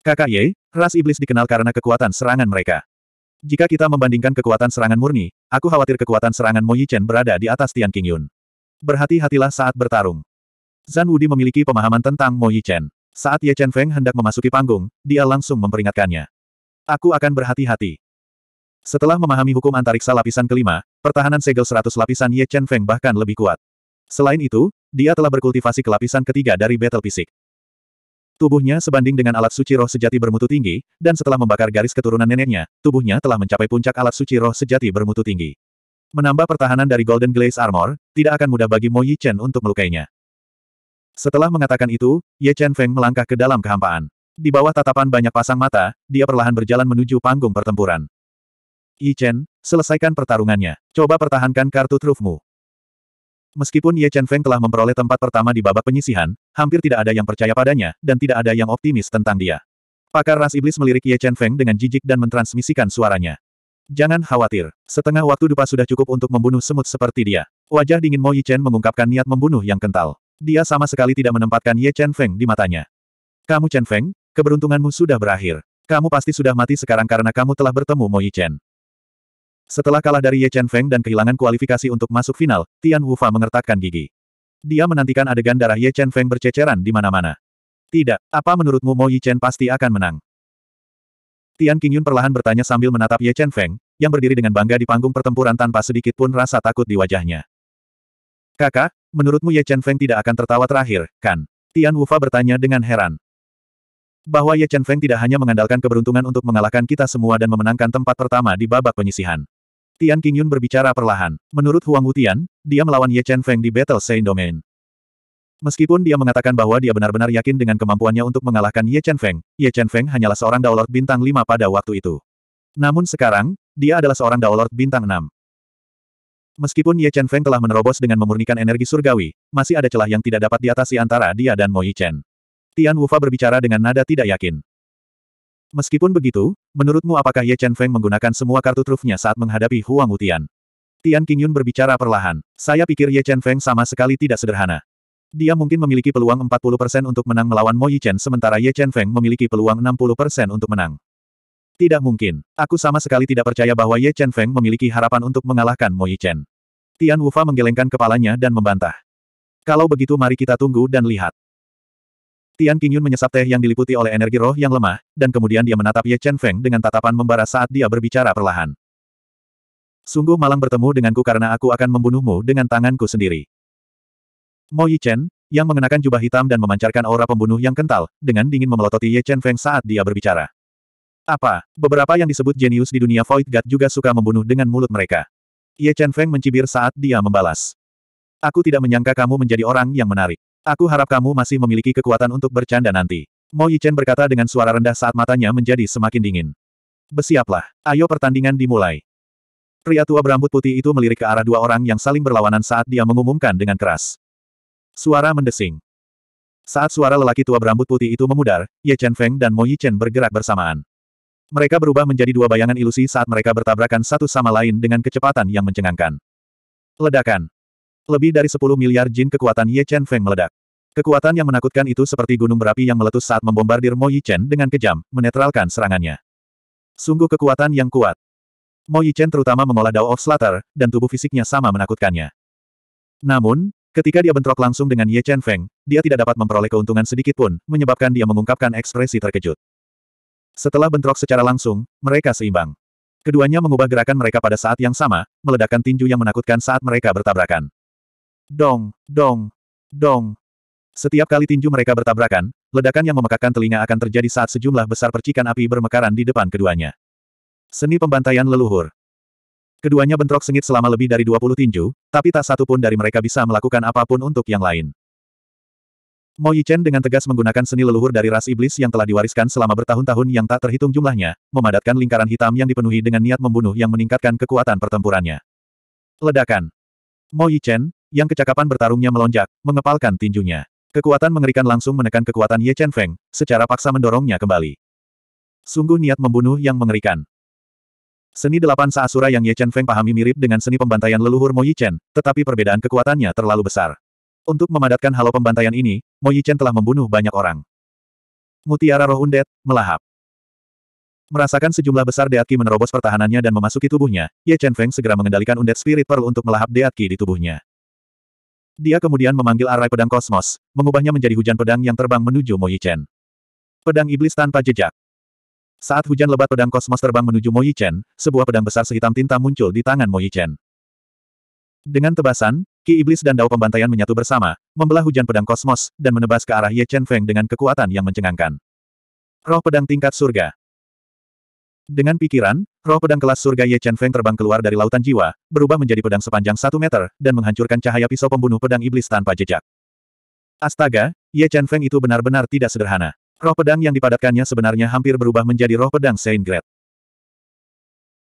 S1: Kakak Ye, ras iblis dikenal karena kekuatan serangan mereka. Jika kita membandingkan kekuatan serangan murni, Aku khawatir kekuatan serangan Mo Yichen berada di atas Tian Qingyun. Berhati-hatilah saat bertarung. Zan Wudi memiliki pemahaman tentang Mo Yichen. Saat Ye Chen Feng hendak memasuki panggung, dia langsung memperingatkannya. Aku akan berhati-hati. Setelah memahami hukum antariksa lapisan kelima, pertahanan segel seratus lapisan Ye Chen Feng bahkan lebih kuat. Selain itu, dia telah berkultivasi ke lapisan ketiga dari battle fisik. Tubuhnya sebanding dengan alat suci roh sejati bermutu tinggi, dan setelah membakar garis keturunan neneknya, tubuhnya telah mencapai puncak alat suci roh sejati bermutu tinggi. Menambah pertahanan dari Golden Glaze Armor, tidak akan mudah bagi Mo Yi Chen untuk melukainya. Setelah mengatakan itu, Ye Chen Feng melangkah ke dalam kehampaan. Di bawah tatapan banyak pasang mata, dia perlahan berjalan menuju panggung pertempuran. Yi Chen, selesaikan pertarungannya. Coba pertahankan kartu trufmu. Meskipun Ye Chen Feng telah memperoleh tempat pertama di babak penyisihan, hampir tidak ada yang percaya padanya, dan tidak ada yang optimis tentang dia. Pakar ras iblis melirik Ye Chen Feng dengan jijik dan mentransmisikan suaranya. Jangan khawatir, setengah waktu dupa sudah cukup untuk membunuh semut seperti dia. Wajah dingin Mo Yi Chen mengungkapkan niat membunuh yang kental. Dia sama sekali tidak menempatkan Ye Chen Feng di matanya. Kamu Chen Feng, keberuntunganmu sudah berakhir. Kamu pasti sudah mati sekarang karena kamu telah bertemu Mo Yi Chen. Setelah kalah dari Ye Chen Feng dan kehilangan kualifikasi untuk masuk final, Tian Wufa mengertakkan gigi. Dia menantikan adegan darah Ye Chen Feng berceceran di mana-mana. Tidak, apa menurutmu Mo Yi Chen pasti akan menang? Tian Qingyun perlahan bertanya sambil menatap Ye Chen Feng, yang berdiri dengan bangga di panggung pertempuran tanpa sedikit pun rasa takut di wajahnya. Kakak, menurutmu Ye Chen Feng tidak akan tertawa terakhir, kan? Tian Wufa bertanya dengan heran. Bahwa Ye Chen Feng tidak hanya mengandalkan keberuntungan untuk mengalahkan kita semua dan memenangkan tempat pertama di babak penyisihan. Tian Qingyun berbicara perlahan. Menurut Huang Wutian, dia melawan Ye Chen Feng di Battle Saint Domain. Meskipun dia mengatakan bahwa dia benar-benar yakin dengan kemampuannya untuk mengalahkan Ye Chen Feng, Ye Chen Feng hanyalah seorang Daolord bintang 5 pada waktu itu. Namun sekarang, dia adalah seorang Daolord bintang 6. Meskipun Ye Chen Feng telah menerobos dengan memurnikan energi surgawi, masih ada celah yang tidak dapat diatasi antara dia dan Mo Yi Chen. Tian Wufa berbicara dengan nada tidak yakin. Meskipun begitu, menurutmu apakah Ye Chen Feng menggunakan semua kartu trufnya saat menghadapi Huang Wutian? Tian Qingyun berbicara perlahan. Saya pikir Ye Chen Feng sama sekali tidak sederhana. Dia mungkin memiliki peluang 40% untuk menang melawan Mo Yichen sementara Ye Chen Feng memiliki peluang 60% untuk menang. Tidak mungkin. Aku sama sekali tidak percaya bahwa Ye Chen Feng memiliki harapan untuk mengalahkan Mo Yichen. Tian Wufa menggelengkan kepalanya dan membantah. Kalau begitu mari kita tunggu dan lihat. Tian Qingyun menyesap teh yang diliputi oleh energi roh yang lemah, dan kemudian dia menatap Ye Chen Feng dengan tatapan membara saat dia berbicara perlahan. Sungguh malang bertemu denganku karena aku akan membunuhmu dengan tanganku sendiri. Mo Yi Chen, yang mengenakan jubah hitam dan memancarkan aura pembunuh yang kental, dengan dingin memelototi Ye Chen Feng saat dia berbicara. Apa, beberapa yang disebut jenius di dunia Void God juga suka membunuh dengan mulut mereka. Ye Chen Feng mencibir saat dia membalas. Aku tidak menyangka kamu menjadi orang yang menarik. Aku harap kamu masih memiliki kekuatan untuk bercanda nanti. Mo Yichen berkata dengan suara rendah saat matanya menjadi semakin dingin. Besiaplah, ayo pertandingan dimulai. Pria tua berambut putih itu melirik ke arah dua orang yang saling berlawanan saat dia mengumumkan dengan keras. Suara mendesing. Saat suara lelaki tua berambut putih itu memudar, Ye Chen Feng dan Mo Yichen bergerak bersamaan. Mereka berubah menjadi dua bayangan ilusi saat mereka bertabrakan satu sama lain dengan kecepatan yang mencengangkan. Ledakan. Lebih dari 10 miliar jin kekuatan Ye Chen Feng meledak. Kekuatan yang menakutkan itu seperti gunung berapi yang meletus saat membombardir Mo Yichen dengan kejam, menetralkan serangannya. Sungguh kekuatan yang kuat. Mo Yichen terutama mengolah Dao of Slater, dan tubuh fisiknya sama menakutkannya. Namun, ketika dia bentrok langsung dengan Ye Chen Feng, dia tidak dapat memperoleh keuntungan sedikit pun, menyebabkan dia mengungkapkan ekspresi terkejut. Setelah bentrok secara langsung, mereka seimbang. Keduanya mengubah gerakan mereka pada saat yang sama, meledakkan tinju yang menakutkan saat mereka bertabrakan. Dong, dong, dong. Setiap kali tinju mereka bertabrakan, ledakan yang memekakkan telinga akan terjadi saat sejumlah besar percikan api bermekaran di depan keduanya. Seni pembantaian leluhur. Keduanya bentrok sengit selama lebih dari 20 tinju, tapi tak satu pun dari mereka bisa melakukan apapun untuk yang lain. Mo Yichen dengan tegas menggunakan seni leluhur dari ras iblis yang telah diwariskan selama bertahun-tahun yang tak terhitung jumlahnya, memadatkan lingkaran hitam yang dipenuhi dengan niat membunuh yang meningkatkan kekuatan pertempurannya. Ledakan. Mo Yichen, yang kecakapan bertarungnya melonjak, mengepalkan tinjunya. Kekuatan mengerikan langsung menekan kekuatan Ye Chen Feng, secara paksa mendorongnya kembali. Sungguh niat membunuh yang mengerikan. Seni delapan Saasura yang Ye Chen Feng pahami mirip dengan seni pembantaian leluhur Mo Yi Chen, tetapi perbedaan kekuatannya terlalu besar. Untuk memadatkan halo pembantaian ini, Mo Yi Chen telah membunuh banyak orang. Mutiara roh undet, melahap. Merasakan sejumlah besar Deatki menerobos pertahanannya dan memasuki tubuhnya, Ye Chen Feng segera mengendalikan undet spirit pearl untuk melahap Deatki di tubuhnya. Dia kemudian memanggil arai pedang kosmos, mengubahnya menjadi hujan pedang yang terbang menuju Moyi Chen. Pedang iblis tanpa jejak. Saat hujan lebat pedang kosmos terbang menuju Moyi Chen, sebuah pedang besar sehitam tinta muncul di tangan Moyi Chen. Dengan tebasan, ki iblis dan dao pembantaian menyatu bersama, membelah hujan pedang kosmos, dan menebas ke arah Ye Chen Feng dengan kekuatan yang mencengangkan. Roh pedang tingkat surga. Dengan pikiran, roh pedang kelas surga Ye Chen Feng terbang keluar dari lautan jiwa, berubah menjadi pedang sepanjang satu meter, dan menghancurkan cahaya pisau pembunuh pedang iblis tanpa jejak. Astaga, Ye Chen Feng itu benar-benar tidak sederhana. Roh pedang yang dipadatkannya sebenarnya hampir berubah menjadi roh pedang Saint Grade.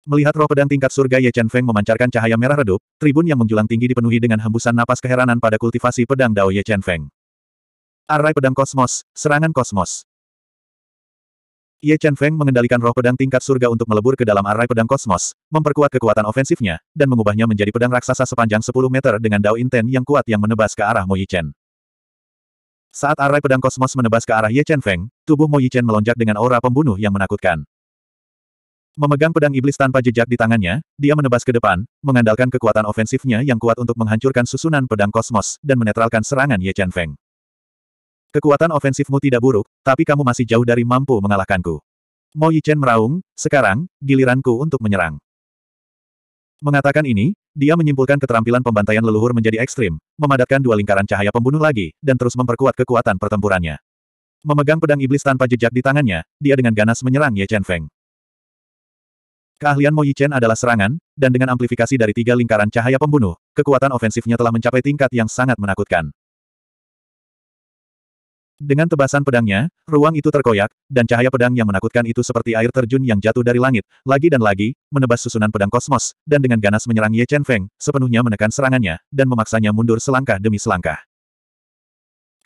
S1: Melihat roh pedang tingkat surga Ye Chen Feng memancarkan cahaya merah redup, tribun yang menjulang tinggi dipenuhi dengan hembusan napas keheranan pada kultivasi pedang Dao Ye Chen Feng. Arai pedang kosmos, serangan kosmos. Ye Chen Feng mengendalikan roh pedang tingkat surga untuk melebur ke dalam arai pedang kosmos, memperkuat kekuatan ofensifnya, dan mengubahnya menjadi pedang raksasa sepanjang 10 meter dengan dao inten yang kuat yang menebas ke arah Mo Yi Chen. Saat arai pedang kosmos menebas ke arah Ye Chen Feng, tubuh Mo Yi Chen melonjak dengan aura pembunuh yang menakutkan. Memegang pedang iblis tanpa jejak di tangannya, dia menebas ke depan, mengandalkan kekuatan ofensifnya yang kuat untuk menghancurkan susunan pedang kosmos, dan menetralkan serangan Ye Chen Feng. Kekuatan ofensifmu tidak buruk, tapi kamu masih jauh dari mampu mengalahkanku. Mo Yichen meraung, sekarang, giliranku untuk menyerang. Mengatakan ini, dia menyimpulkan keterampilan pembantaian leluhur menjadi ekstrim, memadatkan dua lingkaran cahaya pembunuh lagi, dan terus memperkuat kekuatan pertempurannya. Memegang pedang iblis tanpa jejak di tangannya, dia dengan ganas menyerang Ye Chen Feng. Keahlian Mo Yichen adalah serangan, dan dengan amplifikasi dari tiga lingkaran cahaya pembunuh, kekuatan ofensifnya telah mencapai tingkat yang sangat menakutkan. Dengan tebasan pedangnya, ruang itu terkoyak, dan cahaya pedang yang menakutkan itu seperti air terjun yang jatuh dari langit, lagi dan lagi, menebas susunan pedang kosmos, dan dengan ganas menyerang Ye Chen Feng, sepenuhnya menekan serangannya, dan memaksanya mundur selangkah demi selangkah.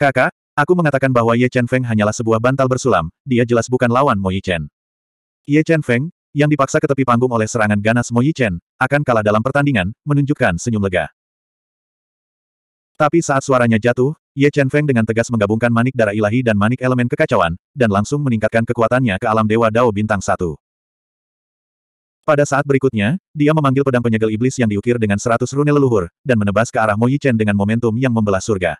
S1: Kakak, aku mengatakan bahwa Ye Chen Feng hanyalah sebuah bantal bersulam, dia jelas bukan lawan Mo Yi Chen. Ye Chen Feng, yang dipaksa ke tepi panggung oleh serangan ganas Mo Yi Chen, akan kalah dalam pertandingan, menunjukkan senyum lega. Tapi saat suaranya jatuh, Ye Chen Feng dengan tegas menggabungkan manik darah ilahi dan manik elemen kekacauan, dan langsung meningkatkan kekuatannya ke alam Dewa Dao Bintang satu. Pada saat berikutnya, dia memanggil pedang penyegel iblis yang diukir dengan seratus rune leluhur, dan menebas ke arah Mo Yi Chen dengan momentum yang membelah surga.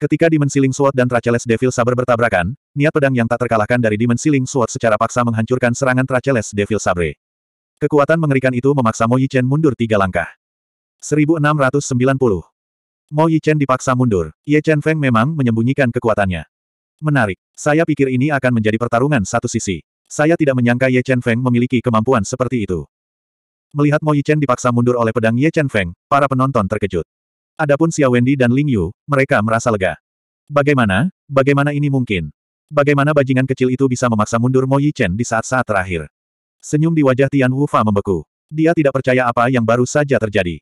S1: Ketika Demon Ling Sword dan Tracheles Devil Saber bertabrakan, niat pedang yang tak terkalahkan dari Demon Ling Sword secara paksa menghancurkan serangan Tracheles Devil Sabre. Kekuatan mengerikan itu memaksa Mo Yi Chen mundur tiga langkah. 1690 Mo Yichen dipaksa mundur, Ye Chen Feng memang menyembunyikan kekuatannya. Menarik. Saya pikir ini akan menjadi pertarungan satu sisi. Saya tidak menyangka Ye Chen Feng memiliki kemampuan seperti itu. Melihat Mo Yichen dipaksa mundur oleh pedang Ye Chen Feng, para penonton terkejut. Adapun Xia Wendy dan Ling Yu, mereka merasa lega. Bagaimana? Bagaimana ini mungkin? Bagaimana bajingan kecil itu bisa memaksa mundur Mo Yichen di saat-saat terakhir? Senyum di wajah Tian Wufa membeku. Dia tidak percaya apa yang baru saja terjadi.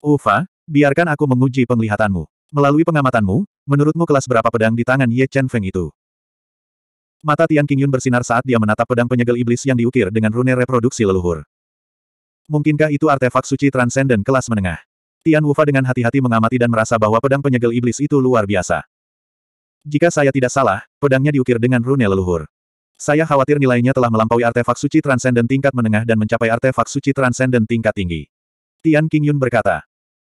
S1: Ufa, biarkan aku menguji penglihatanmu. Melalui pengamatanmu, menurutmu kelas berapa pedang di tangan Ye Chen Feng itu? Mata Tian Qingyun bersinar saat dia menatap pedang penyegel iblis yang diukir dengan rune reproduksi leluhur. Mungkinkah itu artefak suci transenden kelas menengah? Tian Wufa dengan hati-hati mengamati dan merasa bahwa pedang penyegel iblis itu luar biasa. Jika saya tidak salah, pedangnya diukir dengan rune leluhur. Saya khawatir nilainya telah melampaui artefak suci transenden tingkat menengah dan mencapai artefak suci transenden tingkat tinggi. Tian Qingyun berkata.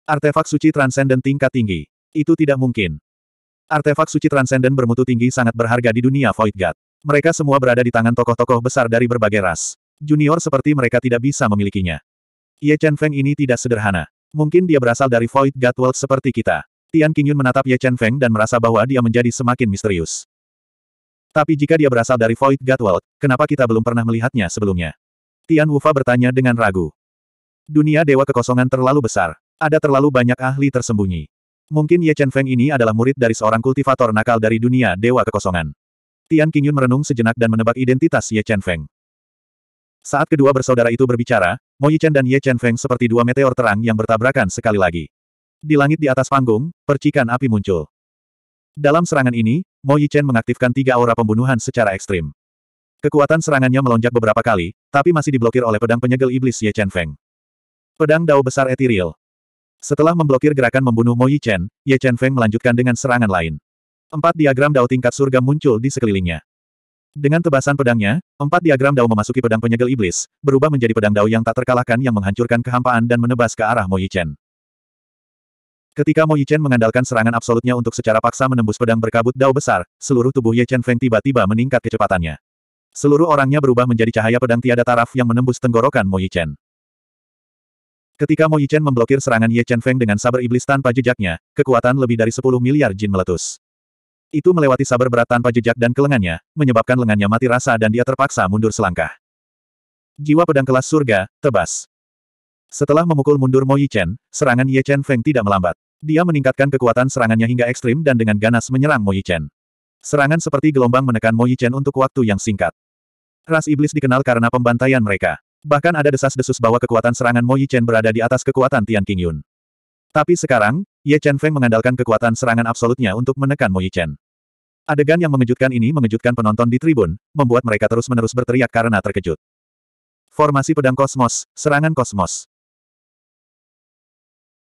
S1: Artefak suci transenden tingkat tinggi. Itu tidak mungkin. Artefak suci transenden bermutu tinggi sangat berharga di dunia Void God. Mereka semua berada di tangan tokoh-tokoh besar dari berbagai ras. Junior seperti mereka tidak bisa memilikinya. Ye Chen Feng ini tidak sederhana. Mungkin dia berasal dari Void God World seperti kita. Tian Qingyun menatap Ye Chen Feng dan merasa bahwa dia menjadi semakin misterius. Tapi jika dia berasal dari Void God World, kenapa kita belum pernah melihatnya sebelumnya? Tian Wufa bertanya dengan ragu. Dunia Dewa Kekosongan terlalu besar. Ada terlalu banyak ahli tersembunyi. Mungkin Ye Chen Feng ini adalah murid dari seorang kultivator nakal dari dunia dewa kekosongan. Tian Qingyun merenung sejenak dan menebak identitas Ye Chen Feng. Saat kedua bersaudara itu berbicara, Mo Yichen dan Ye Chen Feng seperti dua meteor terang yang bertabrakan sekali lagi. Di langit di atas panggung, percikan api muncul. Dalam serangan ini, Mo Yichen mengaktifkan tiga aura pembunuhan secara ekstrim. Kekuatan serangannya melonjak beberapa kali, tapi masih diblokir oleh pedang penyegel iblis Ye Chen Feng. Pedang dao besar etiril, setelah memblokir gerakan membunuh Mo Yi Chen, Ye Chen Feng melanjutkan dengan serangan lain. Empat diagram dao tingkat surga muncul di sekelilingnya. Dengan tebasan pedangnya, empat diagram dao memasuki pedang penyegel iblis, berubah menjadi pedang dao yang tak terkalahkan yang menghancurkan kehampaan dan menebas ke arah Mo Yi Chen. Ketika Mo Yi Chen mengandalkan serangan absolutnya untuk secara paksa menembus pedang berkabut dao besar, seluruh tubuh Ye Chen Feng tiba-tiba meningkat kecepatannya. Seluruh orangnya berubah menjadi cahaya pedang tiada taraf yang menembus tenggorokan Mo Yi Chen. Ketika Mo Yichen memblokir serangan Ye Chen Feng dengan sabar iblis tanpa jejaknya, kekuatan lebih dari 10 miliar jin meletus. Itu melewati sabar berat tanpa jejak dan kelengannya, menyebabkan lengannya mati rasa dan dia terpaksa mundur selangkah. Jiwa pedang kelas surga, tebas. Setelah memukul mundur Mo Yichen, serangan Ye Chen Feng tidak melambat. Dia meningkatkan kekuatan serangannya hingga ekstrim dan dengan ganas menyerang Mo Yichen. Serangan seperti gelombang menekan Mo Yichen untuk waktu yang singkat. Ras iblis dikenal karena pembantaian mereka. Bahkan ada desas-desus bahwa kekuatan serangan Mo Yichen berada di atas kekuatan Tian Qingyun. Tapi sekarang, Ye Chen Feng mengandalkan kekuatan serangan absolutnya untuk menekan Mo Yichen. Adegan yang mengejutkan ini mengejutkan penonton di tribun, membuat mereka terus-menerus berteriak karena terkejut. Formasi pedang kosmos, serangan kosmos.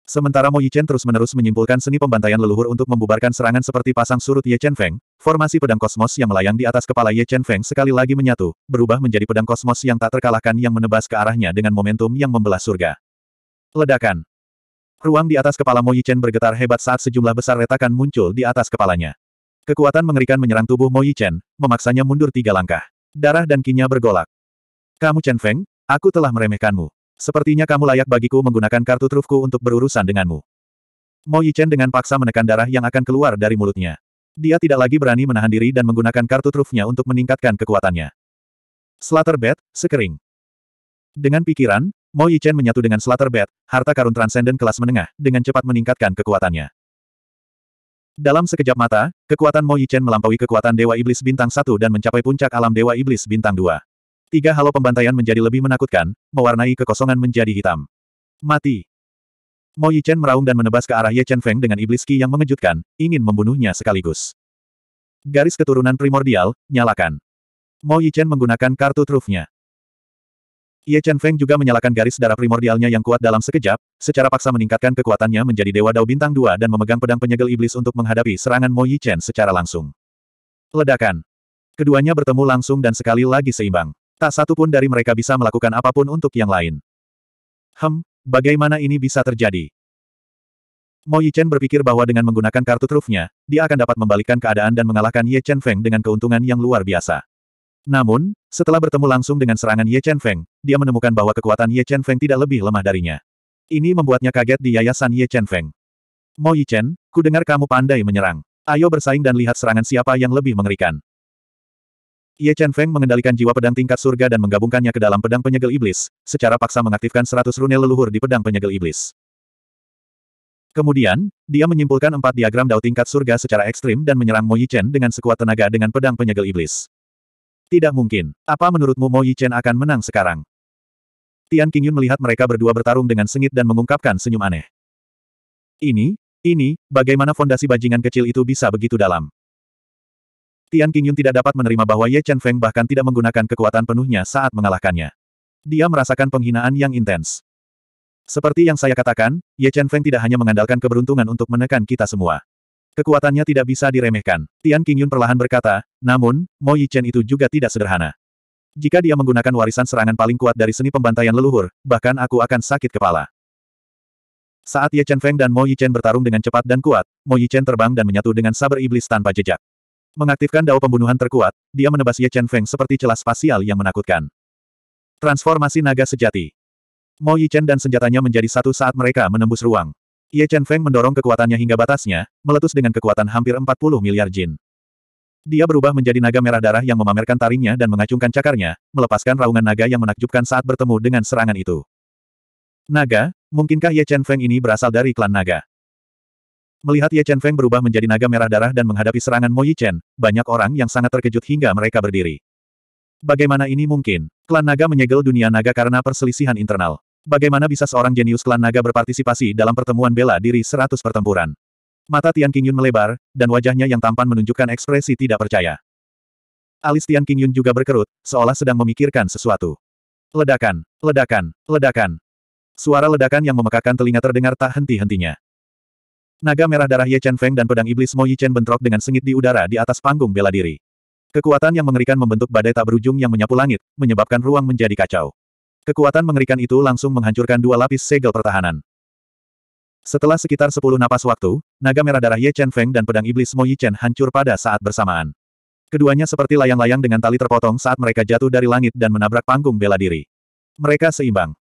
S1: Sementara Mo Yichen terus-menerus menyimpulkan seni pembantaian leluhur untuk membubarkan serangan seperti pasang surut Ye Chen Feng, formasi pedang kosmos yang melayang di atas kepala Ye Chen Feng sekali lagi menyatu, berubah menjadi pedang kosmos yang tak terkalahkan yang menebas ke arahnya dengan momentum yang membelah surga. Ledakan. Ruang di atas kepala Mo Yichen bergetar hebat saat sejumlah besar retakan muncul di atas kepalanya. Kekuatan mengerikan menyerang tubuh Mo Yichen, memaksanya mundur tiga langkah. Darah dan kinya bergolak. Kamu Chen Feng, aku telah meremehkanmu. Sepertinya kamu layak bagiku menggunakan kartu trufku untuk berurusan denganmu. Mo Yichen dengan paksa menekan darah yang akan keluar dari mulutnya. Dia tidak lagi berani menahan diri dan menggunakan kartu trufnya untuk meningkatkan kekuatannya. Slaterbet, sekering. Dengan pikiran, Mo Yichen menyatu dengan Slaterbet, harta karun transenden kelas menengah, dengan cepat meningkatkan kekuatannya. Dalam sekejap mata, kekuatan Mo Yichen melampaui kekuatan Dewa Iblis Bintang 1 dan mencapai puncak alam Dewa Iblis Bintang 2. Tiga halo pembantaian menjadi lebih menakutkan, mewarnai kekosongan menjadi hitam. Mati. Mo Yichen meraung dan menebas ke arah Ye Chen Feng dengan iblis ki yang mengejutkan, ingin membunuhnya sekaligus. Garis keturunan primordial, nyalakan. Mo Yichen menggunakan kartu trufnya. Ye Chen Feng juga menyalakan garis darah primordialnya yang kuat dalam sekejap, secara paksa meningkatkan kekuatannya menjadi Dewa Dao Bintang 2 dan memegang pedang penyegel iblis untuk menghadapi serangan Mo Yichen secara langsung. Ledakan. Keduanya bertemu langsung dan sekali lagi seimbang. Tak satu pun dari mereka bisa melakukan apapun untuk yang lain. Hem, bagaimana ini bisa terjadi? Mo Yichen berpikir bahwa dengan menggunakan kartu trufnya, dia akan dapat membalikkan keadaan dan mengalahkan Ye Chen Feng dengan keuntungan yang luar biasa. Namun, setelah bertemu langsung dengan serangan Ye Chen Feng, dia menemukan bahwa kekuatan Ye Chen Feng tidak lebih lemah darinya. Ini membuatnya kaget di yayasan Ye Chen Feng. Mo Yichen, ku dengar kamu pandai menyerang. Ayo bersaing dan lihat serangan siapa yang lebih mengerikan. Ye Chen Feng mengendalikan jiwa pedang tingkat surga dan menggabungkannya ke dalam pedang penyegel iblis, secara paksa mengaktifkan seratus rune leluhur di pedang penyegel iblis. Kemudian, dia menyimpulkan empat diagram dao tingkat surga secara ekstrim dan menyerang Mo Yichen dengan sekuat tenaga dengan pedang penyegel iblis. Tidak mungkin. Apa menurutmu Mo Yichen akan menang sekarang? Tian Qingyun melihat mereka berdua bertarung dengan sengit dan mengungkapkan senyum aneh. Ini, ini, bagaimana fondasi bajingan kecil itu bisa begitu dalam? Tian Qingyun tidak dapat menerima bahwa Ye Chen Feng bahkan tidak menggunakan kekuatan penuhnya saat mengalahkannya. Dia merasakan penghinaan yang intens. Seperti yang saya katakan, Ye Chen Feng tidak hanya mengandalkan keberuntungan untuk menekan kita semua. Kekuatannya tidak bisa diremehkan. Tian Qingyun perlahan berkata, namun, Mo Yi Chen itu juga tidak sederhana. Jika dia menggunakan warisan serangan paling kuat dari seni pembantaian leluhur, bahkan aku akan sakit kepala. Saat Ye Chen Feng dan Mo Yi Chen bertarung dengan cepat dan kuat, Mo Yi Chen terbang dan menyatu dengan saber iblis tanpa jejak. Mengaktifkan dao pembunuhan terkuat, dia menebas Ye Chen Feng seperti celah spasial yang menakutkan. Transformasi naga sejati. Mo Chen dan senjatanya menjadi satu saat mereka menembus ruang. Ye Chen Feng mendorong kekuatannya hingga batasnya, meletus dengan kekuatan hampir 40 miliar jin. Dia berubah menjadi naga merah darah yang memamerkan taringnya dan mengacungkan cakarnya, melepaskan raungan naga yang menakjubkan saat bertemu dengan serangan itu. Naga, mungkinkah Ye Chen Feng ini berasal dari klan naga? Melihat Ye Chen Feng berubah menjadi naga merah darah dan menghadapi serangan Mo Yi Chen, banyak orang yang sangat terkejut hingga mereka berdiri. Bagaimana ini mungkin? Klan naga menyegel dunia naga karena perselisihan internal. Bagaimana bisa seorang jenius klan naga berpartisipasi dalam pertemuan bela diri seratus pertempuran? Mata Tian Qingyun melebar, dan wajahnya yang tampan menunjukkan ekspresi tidak percaya. Alis Tian Qingyun juga berkerut, seolah sedang memikirkan sesuatu. Ledakan, ledakan, ledakan. Suara ledakan yang memekakan telinga terdengar tak henti-hentinya. Naga merah darah Ye Chen Feng dan pedang iblis Mo Yi Chen bentrok dengan sengit di udara di atas panggung bela diri. Kekuatan yang mengerikan membentuk badai tak berujung yang menyapu langit, menyebabkan ruang menjadi kacau. Kekuatan mengerikan itu langsung menghancurkan dua lapis segel pertahanan. Setelah sekitar sepuluh napas waktu, naga merah darah Ye Chen Feng dan pedang iblis Mo Yi Chen hancur pada saat bersamaan. Keduanya seperti layang-layang dengan tali terpotong saat mereka jatuh dari langit dan menabrak panggung bela diri. Mereka seimbang.